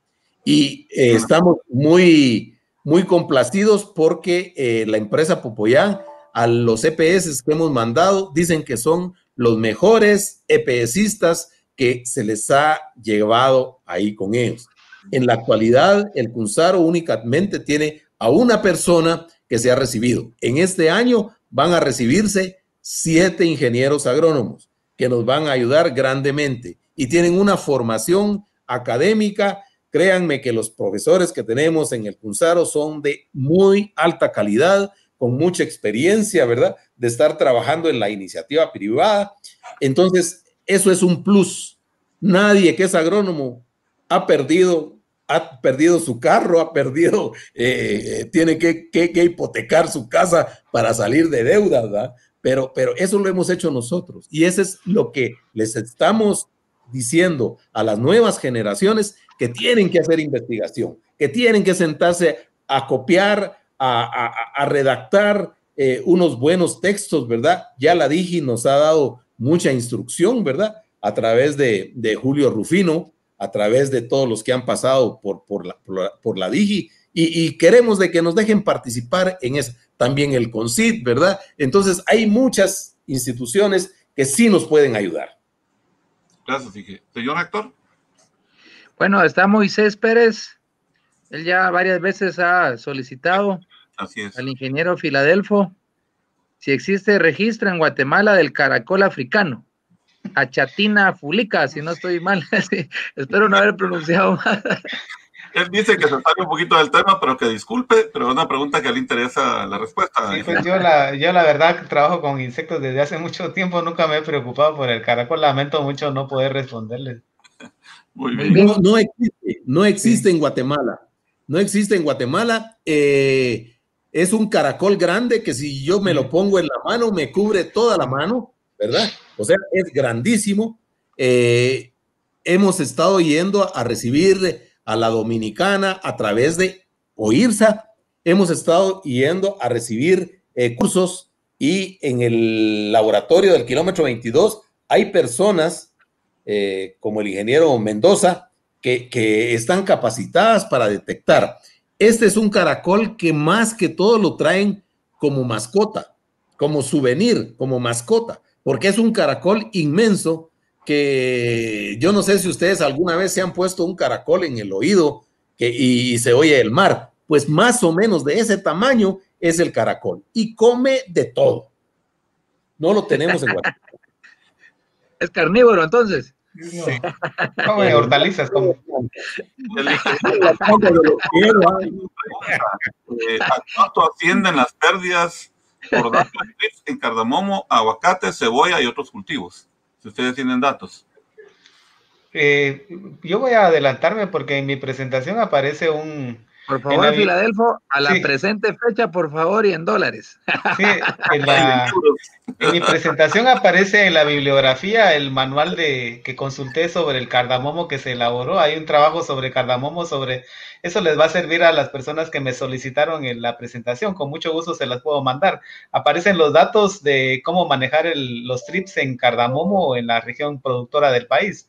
Y eh, estamos muy, muy complacidos porque eh, la empresa Popoyán, a los EPS que hemos mandado, dicen que son los mejores EPSistas que se les ha llevado ahí con ellos. En la actualidad, el Cunzaro únicamente tiene a una persona que se ha recibido. En este año van a recibirse siete ingenieros agrónomos que nos van a ayudar grandemente y tienen una formación académica. Créanme que los profesores que tenemos en el Cunzaro son de muy alta calidad, con mucha experiencia, ¿verdad? De estar trabajando en la iniciativa privada. Entonces, eso es un plus. Nadie que es agrónomo ha perdido ha perdido su carro, ha perdido, eh, eh, tiene que, hipotecar su casa para salir de deuda, ¿verdad? Pero, pero eso lo hemos hecho nosotros y eso es lo que les estamos diciendo a las nuevas generaciones que tienen que hacer investigación, que tienen que sentarse a copiar, a, redactar eh, unos buenos textos, ¿verdad? Ya la dije, nos ha dado mucha instrucción, ¿verdad? A través de, de Julio Rufino, a través de todos los que han pasado por, por, la, por, la, Digi y, queremos de que nos dejen participar en eso. También el CONCIT, ¿verdad? Entonces hay muchas instituciones que sí nos pueden ayudar. Gracias, Dije. Señor actor. Bueno, está Moisés Pérez. Él ya varias veces ha solicitado al ingeniero Filadelfo si existe registro en Guatemala del caracol africano a Chatina Fulica, si no estoy mal. Espero no haber pronunciado mal. Él dice que se sale un poquito del tema, pero que disculpe, pero es una pregunta que le interesa la respuesta. ¿eh? Pues yo la, verdad trabajo con insectos desde hace mucho tiempo, nunca me he preocupado por el caracol, lamento mucho no poder responderle. No, existe, no existe en Guatemala, no existe en Guatemala. Eh, es un caracol grande que si yo me lo pongo en la mano, me cubre toda la mano, ¿verdad? O sea, es grandísimo. Eh, hemos estado yendo a recibir a la dominicana a través de OIRSA. Hemos estado yendo a recibir eh, cursos y en el laboratorio del kilómetro 22 hay personas eh, como el ingeniero Mendoza que están capacitadas para detectar. Este es un caracol que más que todo lo traen como mascota, como souvenir, como mascota porque es un caracol inmenso que yo no sé si ustedes alguna vez se han puesto un caracol en el oído que, y, se oye el mar, pues más o menos de ese tamaño es el caracol y come de todo. No lo tenemos en Guatemala. Es carnívoro entonces. Sí. Come hortalizas, como. ¿Cuánto ascienden las pérdidas por en cardamomo, aguacate, cebolla y otros cultivos, si ustedes tienen datos. Eh, yo voy a adelantarme porque en mi presentación aparece un, por favor, Filadelfo, a la presente fecha, por favor, y en dólares. Sí, en, la... mi presentación aparece en la bibliografía el manual de que consulté sobre el cardamomo que se elaboró. Hay un trabajo sobre cardamomo, sobre eso les va a servir a las personas que me solicitaron en la presentación. Con mucho gusto se las puedo mandar. Aparecen los datos de cómo manejar los trips en cardamomo en la región productora del país.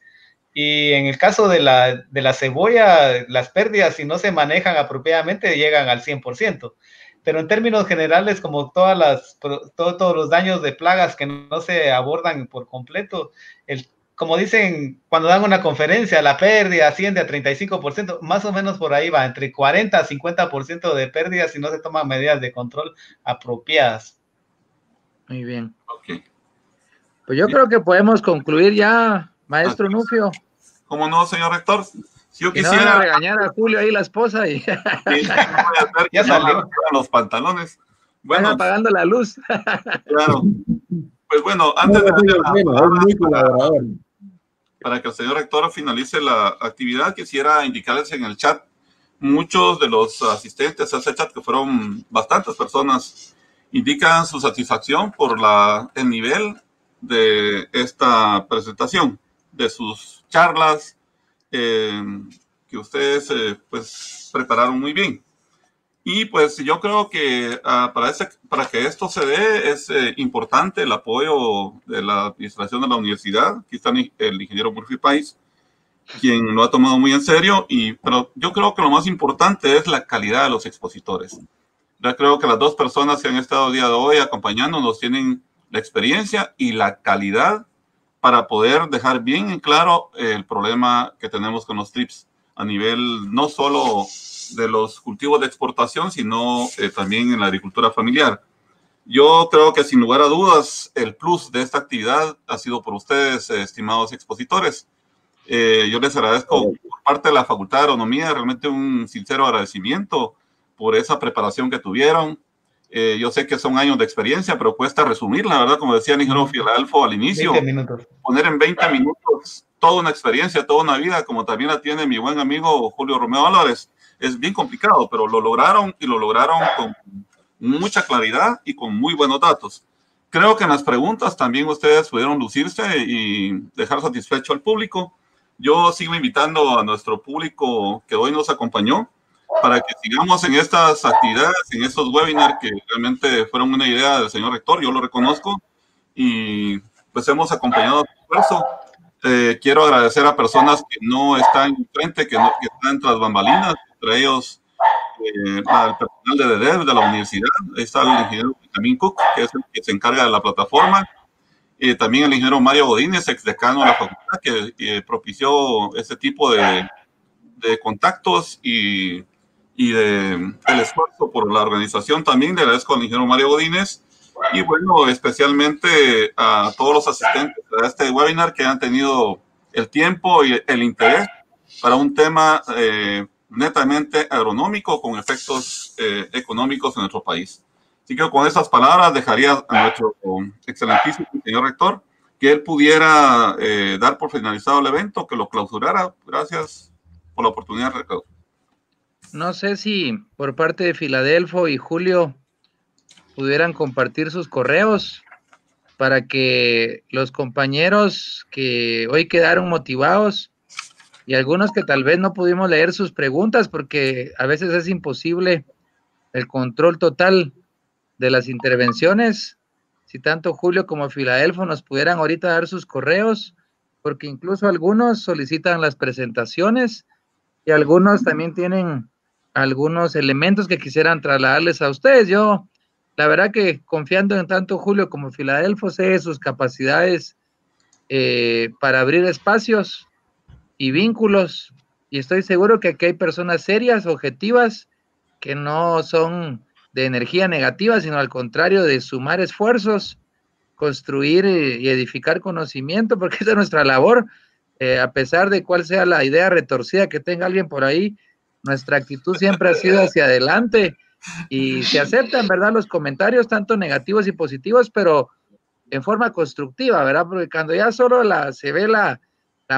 Y en el caso de la, de la cebolla, las pérdidas, si no se manejan apropiadamente, llegan al 100%. Pero en términos generales, como todas las, todos los daños de plagas que no se abordan por completo, el, como dicen cuando dan una conferencia, la pérdida asciende a 35%, más o menos por ahí va, entre 40 a 50% de pérdidas si no se toman medidas de control apropiadas. Muy bien. Pues yo creo que podemos concluir ya Maestro ah, Nufio. ¿Cómo no, señor rector? Si yo quisiera. regañar a Julio ahí la esposa y. ya salieron los pantalones. Bueno, apagando la luz. claro. Pues bueno, antes de. Para que el señor rector finalice la actividad, quisiera indicarles en el chat muchos de los asistentes a ese chat, que fueron bastantes personas, indican su satisfacción por la, el nivel de esta presentación de sus charlas eh, que ustedes eh, pues prepararon muy bien. Y pues yo creo que ah, para, que esto se dé es eh, importante el apoyo de la administración de la universidad. Aquí está el ingeniero Murphy Pais, quien lo ha tomado muy en serio. Y, pero yo creo que lo más importante es la calidad de los expositores. Yo creo que las dos personas que han estado día de hoy acompañándonos tienen la experiencia y la calidad para poder dejar bien en claro eh, el problema que tenemos con los TRIPS a nivel no solo de los cultivos de exportación, sino eh, también en la agricultura familiar. Yo creo que sin lugar a dudas el plus de esta actividad ha sido por ustedes, eh, estimados expositores. yo les agradezco por parte de la Facultad de Agronomía realmente un sincero agradecimiento por esa preparación que tuvieron, eh, yo sé que son años de experiencia, pero cuesta la ¿verdad? Como decía Nigero Alfo al inicio, poner en 20 minutos toda una experiencia, toda una vida, como también la tiene mi buen amigo Julio Romeo Álvarez, es bien complicado, pero lo lograron y lo lograron con mucha claridad y con muy buenos datos. Creo que en las preguntas también ustedes pudieron lucirse y dejar satisfecho al público. Yo sigo invitando a nuestro público que hoy nos acompañó para que sigamos en estas actividades, en estos webinars que realmente fueron una idea del señor rector, yo lo reconozco, y pues hemos acompañado el esfuerzo. Eh, quiero agradecer a personas que no están frente, que, no, que están tras bambalinas, entre ellos eh, al personal de DEDEV de la universidad, ahí está el ingeniero Benjamín Cook, que es el que se encarga de la plataforma, y también el ingeniero Mario Godínez, decano de la facultad, que, eh, propició este tipo de, de contactos y y de, del esfuerzo por la organización. También le agradezco el ingeniero Mario Godínez y bueno, especialmente a todos los asistentes a este webinar que han tenido el tiempo y el interés para un tema eh, netamente agronómico con efectos eh, económicos en nuestro país. Así que con esas palabras dejaría a nuestro excelentísimo señor rector que él pudiera eh, dar por finalizado el evento, que lo clausurara. Gracias por la oportunidad, rector. No sé si por parte de Filadelfo y Julio pudieran compartir sus correos para que los compañeros que hoy quedaron motivados y algunos que tal vez no pudimos leer sus preguntas porque a veces es imposible el control total de las intervenciones, si tanto Julio como Filadelfo nos pudieran ahorita dar sus correos, porque incluso algunos solicitan las presentaciones y algunos también tienen algunos elementos que quisieran trasladarles a ustedes. Yo, la verdad que confiando en tanto Julio como Filadelfo, sé sus capacidades eh, para abrir espacios y vínculos, y estoy seguro que aquí hay personas serias, objetivas, que no son de energía negativa, sino al contrario, de sumar esfuerzos, construir y edificar conocimiento, porque esa es nuestra labor, eh, a pesar de cuál sea la idea retorcida que tenga alguien por ahí, nuestra actitud siempre ha sido hacia adelante y se aceptan, ¿verdad? Los comentarios, tanto negativos y positivos, pero en forma constructiva, ¿verdad? Porque cuando ya solo la, se ve la,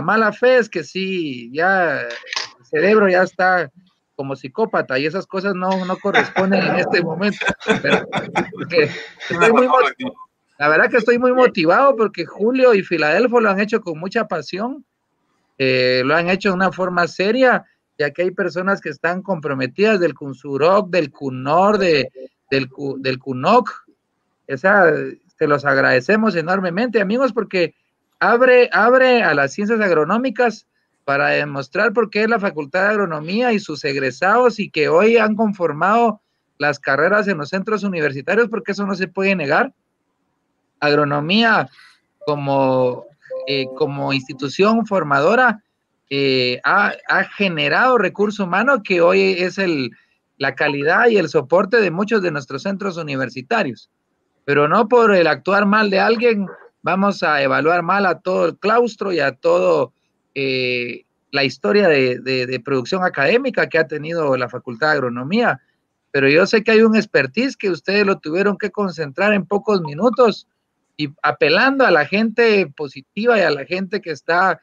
mala fe es que sí, ya el cerebro ya está como psicópata y esas cosas no, no corresponden en este momento. la verdad que estoy muy motivado porque Julio y Filadelfo lo han hecho con mucha pasión, eh, lo han hecho de una forma seria ya que hay personas que están comprometidas del CUNSUROC, del CUNOR, de, del, del CUNOC. te los agradecemos enormemente, amigos, porque abre, abre a las ciencias agronómicas para demostrar por qué la Facultad de Agronomía y sus egresados y que hoy han conformado las carreras en los centros universitarios, porque eso no se puede negar. Agronomía como, eh, como institución formadora eh, ha, generado recurso humano que hoy es la calidad y el soporte de muchos de nuestros centros universitarios. Pero no por el actuar mal de alguien vamos a evaluar mal a todo el claustro y a todo eh, la historia de, de, producción académica que ha tenido la Facultad de Agronomía. Pero yo sé que hay un expertise que ustedes lo tuvieron que concentrar en pocos minutos y apelando a la gente positiva y a la gente que está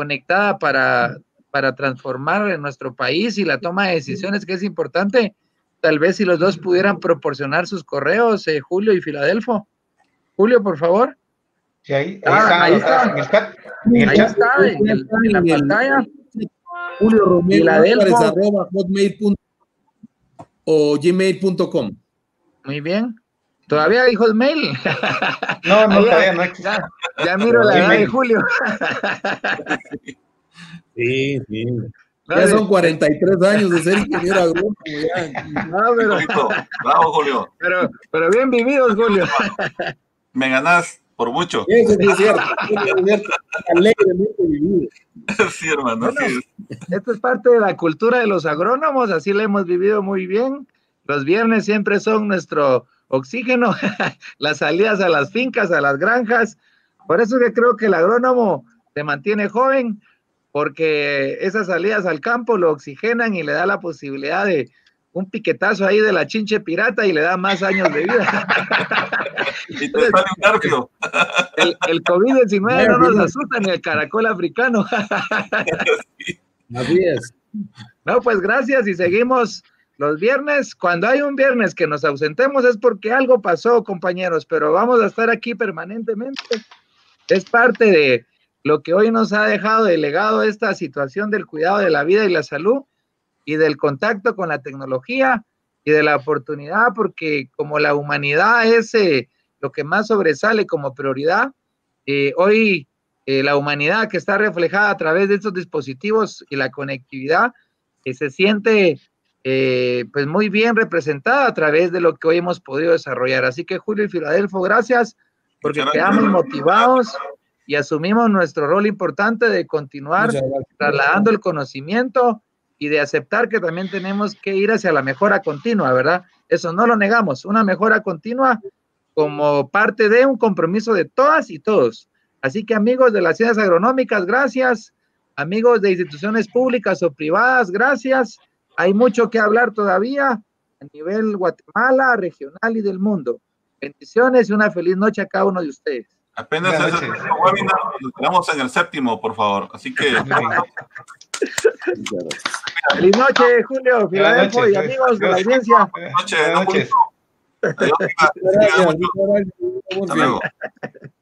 conectada para, para transformar en nuestro país y la toma de decisiones que es importante. Tal vez si los dos pudieran proporcionar sus correos, eh, Julio y Filadelfo. Julio, por favor. Sí, ahí, ah, está, ahí, está, en ahí está, en, la pantalla. Julio Romero o gmail.com. Muy bien. Todavía dijo el mail. No, no, todavía no Ya, ya miro la edad de Julio. Sí, sí. Ya son 43 años de ser ingeniero agrónomo. Bravo, Julio. Pero, pero bien vividos, Julio. Me ganás por mucho. Sí, sí, cierto. Es cierto. Alegremente vivido. Sí, hermano. Esto es parte de la cultura de los agrónomos, así la hemos vivido muy bien. Los viernes siempre son nuestro oxígeno, las salidas a las fincas, a las granjas. Por eso que creo que el agrónomo se mantiene joven, porque esas salidas al campo lo oxigenan y le da la posibilidad de un piquetazo ahí de la chinche pirata y le da más años de vida. el, COVID-19 no nos asusta ni el caracol africano. No, pues gracias y seguimos los viernes, cuando hay un viernes que nos ausentemos es porque algo pasó, compañeros, pero vamos a estar aquí permanentemente. Es parte de lo que hoy nos ha dejado de legado esta situación del cuidado de la vida y la salud y del contacto con la tecnología y de la oportunidad, porque como la humanidad es eh, lo que más sobresale como prioridad, eh, hoy eh, la humanidad que está reflejada a través de estos dispositivos y la conectividad, que se siente eh, pues muy bien representada a través de lo que hoy hemos podido desarrollar. Así que Julio y Filadelfo, gracias porque quedamos motivados y asumimos nuestro rol importante de continuar trasladando el conocimiento y de aceptar que también tenemos que ir hacia la mejora continua, ¿verdad? Eso no lo negamos, una mejora continua como parte de un compromiso de todas y todos. Así que amigos de las ciencias agronómicas, gracias. Amigos de instituciones públicas o privadas, gracias. Hay mucho que hablar todavía a nivel Guatemala, regional y del mundo. Bendiciones y una feliz noche a cada uno de ustedes. Apenas webinar, en el séptimo, por favor. Así que. feliz noche, Julio, Filadelfo y amigos de la audiencia. Buenas noches. Buenas noches.